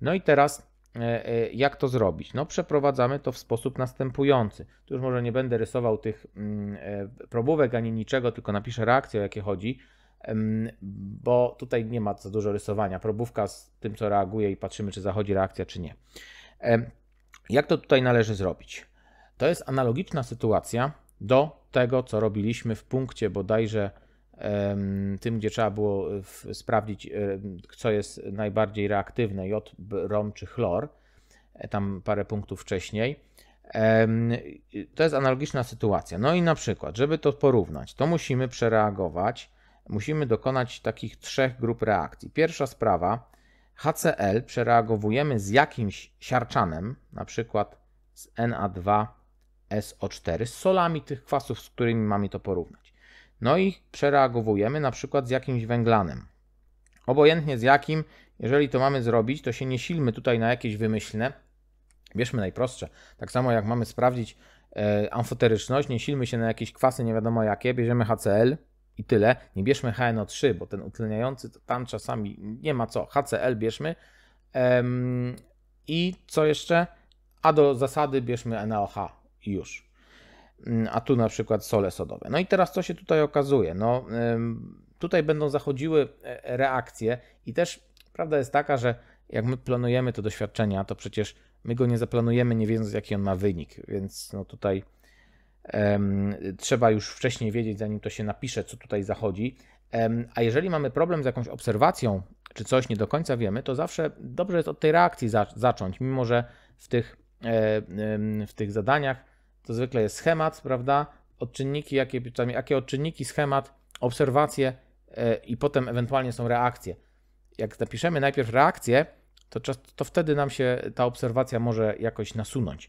No i teraz e, e, jak to zrobić? No przeprowadzamy to w sposób następujący. Tu już może nie będę rysował tych mm, e, probówek ani niczego, tylko napiszę reakcję, o jakie chodzi, bo tutaj nie ma za dużo rysowania. Probówka z tym, co reaguje i patrzymy, czy zachodzi reakcja, czy nie. Jak to tutaj należy zrobić? To jest analogiczna sytuacja do tego, co robiliśmy w punkcie bodajże tym, gdzie trzeba było e, sprawdzić, e, co jest najbardziej reaktywne, J, ROM czy chlor, e, tam parę punktów wcześniej. To jest analogiczna sytuacja. No i na przykład, żeby to porównać, to musimy przereagować, musimy dokonać takich trzech grup reakcji. Pierwsza sprawa, HCl przereagowujemy z jakimś siarczanem, na przykład z Na2SO4, z solami tych kwasów, z którymi mamy to porównać. No i przereagowujemy na przykład z jakimś węglanem. Obojętnie z jakim, jeżeli to mamy zrobić, to się nie silmy tutaj na jakieś wymyślne. Bierzmy najprostsze. Tak samo jak mamy sprawdzić e, amfoteryczność, nie silmy się na jakieś kwasy nie wiadomo jakie, bierzemy HCl i tyle. Nie bierzmy HNO3, bo ten utleniający to tam czasami nie ma co. HCl bierzmy. Ehm, I co jeszcze? A do zasady bierzmy NaOH i już. Mm, a tu na przykład sole sodowe. No i teraz co się tutaj okazuje? No, tutaj będą zachodziły e, reakcje i też prawda jest taka, że jak my planujemy to doświadczenia, to przecież my go nie zaplanujemy, nie wiedząc jaki on ma wynik, więc no tutaj um, trzeba już wcześniej wiedzieć, zanim to się napisze, co tutaj zachodzi. Um, a jeżeli mamy problem z jakąś obserwacją, czy coś nie do końca wiemy, to zawsze dobrze jest od tej reakcji za zacząć, mimo że w tych, e, e, w tych zadaniach to zwykle jest schemat, prawda? Odczynniki, jakie, jakie odczynniki, schemat, obserwacje e, i potem ewentualnie są reakcje. Jak napiszemy najpierw reakcję, to, to wtedy nam się ta obserwacja może jakoś nasunąć.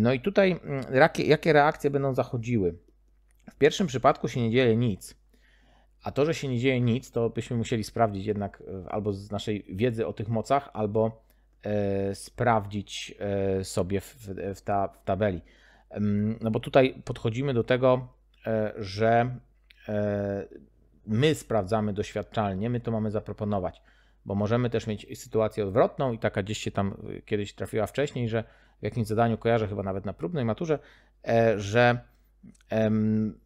No i tutaj mm, jakie, jakie reakcje będą zachodziły? W pierwszym przypadku się nie dzieje nic. A to, że się nie dzieje nic, to byśmy musieli sprawdzić jednak e, albo z naszej wiedzy o tych mocach, albo e, sprawdzić e, sobie w, w, ta, w tabeli. No bo tutaj podchodzimy do tego, e, że e, my sprawdzamy doświadczalnie, my to mamy zaproponować, bo możemy też mieć sytuację odwrotną i taka gdzieś się tam e, kiedyś trafiła wcześniej, że w jakimś zadaniu kojarzę chyba nawet na próbnej maturze, że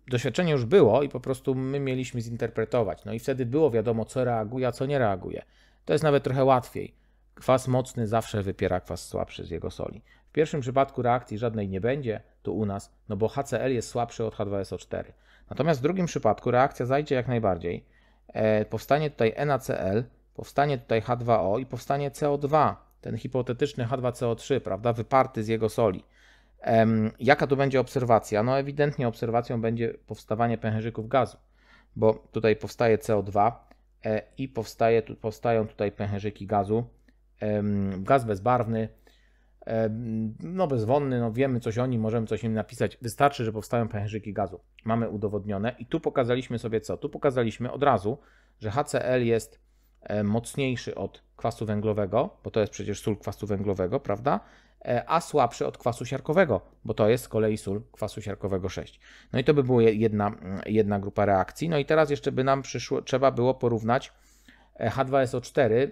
doświadczenie już było i po prostu my mieliśmy zinterpretować. No i wtedy było wiadomo, co reaguje, a co nie reaguje. To jest nawet trochę łatwiej. Kwas mocny zawsze wypiera kwas słabszy z jego soli. W pierwszym przypadku reakcji żadnej nie będzie, tu u nas, no bo HCl jest słabszy od H2SO4. Natomiast w drugim przypadku reakcja zajdzie jak najbardziej. E, powstanie tutaj NaCl, powstanie tutaj H2O i powstanie CO2, ten hipotetyczny H2CO3, prawda, wyparty z jego soli. E, jaka tu będzie obserwacja? No ewidentnie obserwacją będzie powstawanie pęcherzyków gazu, bo tutaj powstaje CO2 e, i powstaje, tu, powstają tutaj pęcherzyki gazu, e, gaz bezbarwny, no bezwonny, no wiemy coś o nim, możemy coś im napisać. Wystarczy, że powstają pęcherzyki gazu. Mamy udowodnione i tu pokazaliśmy sobie co? Tu pokazaliśmy od razu, że HCl jest e, mocniejszy od kwasu węglowego, bo to jest przecież sól kwasu węglowego, prawda? E, a słabszy od kwasu siarkowego, bo to jest z kolei sól kwasu siarkowego 6. No i to by była jedna, jedna grupa reakcji. No i teraz jeszcze by nam przyszło, trzeba było porównać H2SO4 y,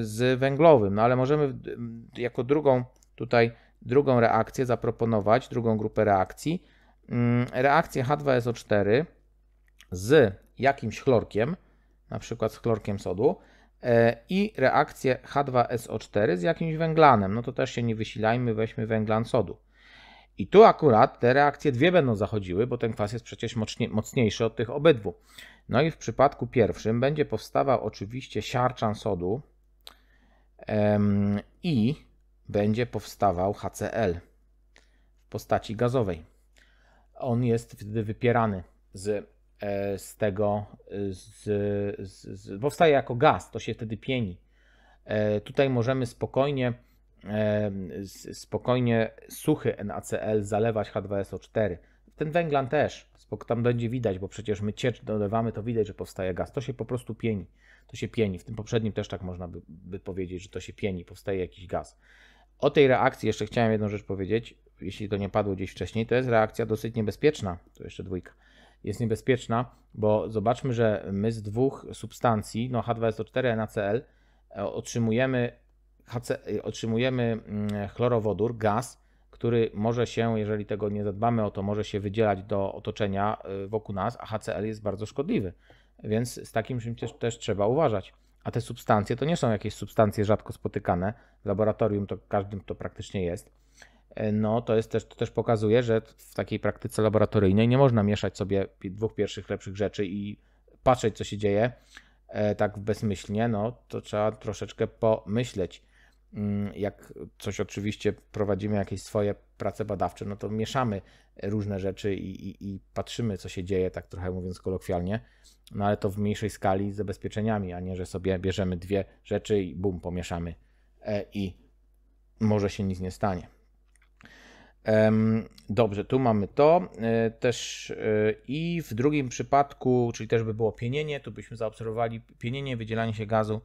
z węglowym. No ale możemy y, jako drugą tutaj drugą reakcję zaproponować, drugą grupę reakcji, mm, reakcję H2SO4 z jakimś chlorkiem, na przykład z chlorkiem sodu e, i reakcję H2SO4 z jakimś węglanem. No to też się nie wysilajmy, weźmy węglan sodu. I tu akurat te reakcje dwie będą zachodziły, bo ten kwas jest przecież mocniejszy od tych obydwu. No i w przypadku pierwszym będzie powstawał oczywiście siarczan sodu i będzie powstawał HCl w postaci gazowej. On jest wtedy wypierany z, e, z tego, z, z, powstaje jako gaz, to się wtedy pieni. E, tutaj możemy spokojnie, e, spokojnie suchy NaCl zalewać H2SO4. Ten węglan też bo tam będzie widać, bo przecież my ciecz dolewamy, to widać, że powstaje gaz. To się po prostu pieni. To się pieni. W tym poprzednim też tak można by, by powiedzieć, że to się pieni, powstaje jakiś gaz. O tej reakcji jeszcze chciałem jedną rzecz powiedzieć, jeśli to nie padło gdzieś wcześniej, to jest reakcja dosyć niebezpieczna. To jeszcze dwójka. Jest niebezpieczna, bo zobaczmy, że my z dwóch substancji, no H2SO4, NaCl, e, otrzymujemy, HC, e, otrzymujemy mm, chlorowodór, gaz, który może się, jeżeli tego nie zadbamy o to, może się wydzielać do otoczenia y, wokół nas, a HCl jest bardzo szkodliwy. Więc z takim czymś też, też trzeba uważać. A te substancje to nie są jakieś substancje rzadko spotykane. W laboratorium to każdym to praktycznie jest. E, no to, jest też, to też pokazuje, że w takiej praktyce laboratoryjnej nie można mieszać sobie dwóch pierwszych lepszych rzeczy i patrzeć, co się dzieje e, tak bezmyślnie. No to trzeba troszeczkę pomyśleć Mm, jak coś oczywiście prowadzimy jakieś swoje prace badawcze, no to mieszamy różne rzeczy i, i, i, patrzymy, co się dzieje, tak trochę mówiąc kolokwialnie, no ale to w mniejszej skali z zabezpieczeniami, a nie, że sobie bierzemy dwie rzeczy i bum, pomieszamy e, i może się nic nie stanie. Dobrze, tu mamy to e, też e, i w drugim przypadku, czyli też by było pienienie, tu byśmy zaobserwowali pienienie, wydzielanie się gazu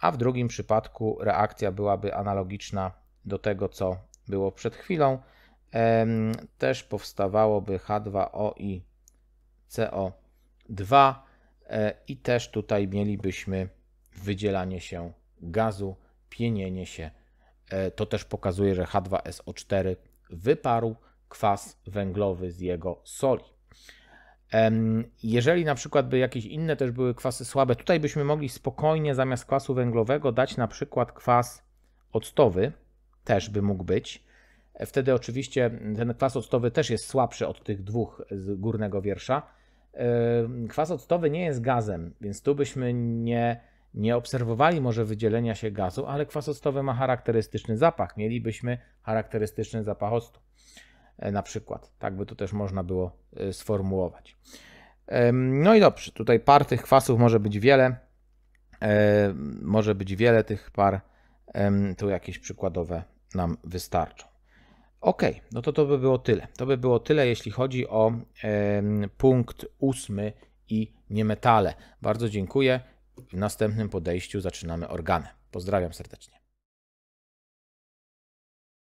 a w drugim przypadku reakcja byłaby analogiczna do tego, co było przed chwilą. Też powstawałoby H2O i CO2 e, i też tutaj mielibyśmy wydzielanie się gazu, pienienie się. E, to też pokazuje, że H2SO4 wyparł kwas węglowy z jego soli. Jeżeli na przykład by jakieś inne też były kwasy słabe, tutaj byśmy mogli spokojnie zamiast kwasu węglowego dać na przykład kwas octowy, też by mógł być. Wtedy oczywiście ten kwas octowy też jest słabszy od tych dwóch z górnego wiersza. Kwas octowy nie jest gazem, więc tu byśmy nie, nie obserwowali może wydzielenia się gazu, ale kwas octowy ma charakterystyczny zapach. Mielibyśmy charakterystyczny zapach octu. E, na przykład. Tak by to też można było e, sformułować. No i dobrze, tutaj par tych kwasów może być wiele. E, może być wiele tych par. Tu jakieś przykładowe nam wystarczą. Ok, no to to by było tyle. To by było tyle, jeśli chodzi o punkt ósmy i niemetale. Bardzo dziękuję. W następnym podejściu zaczynamy organy. Pozdrawiam serdecznie.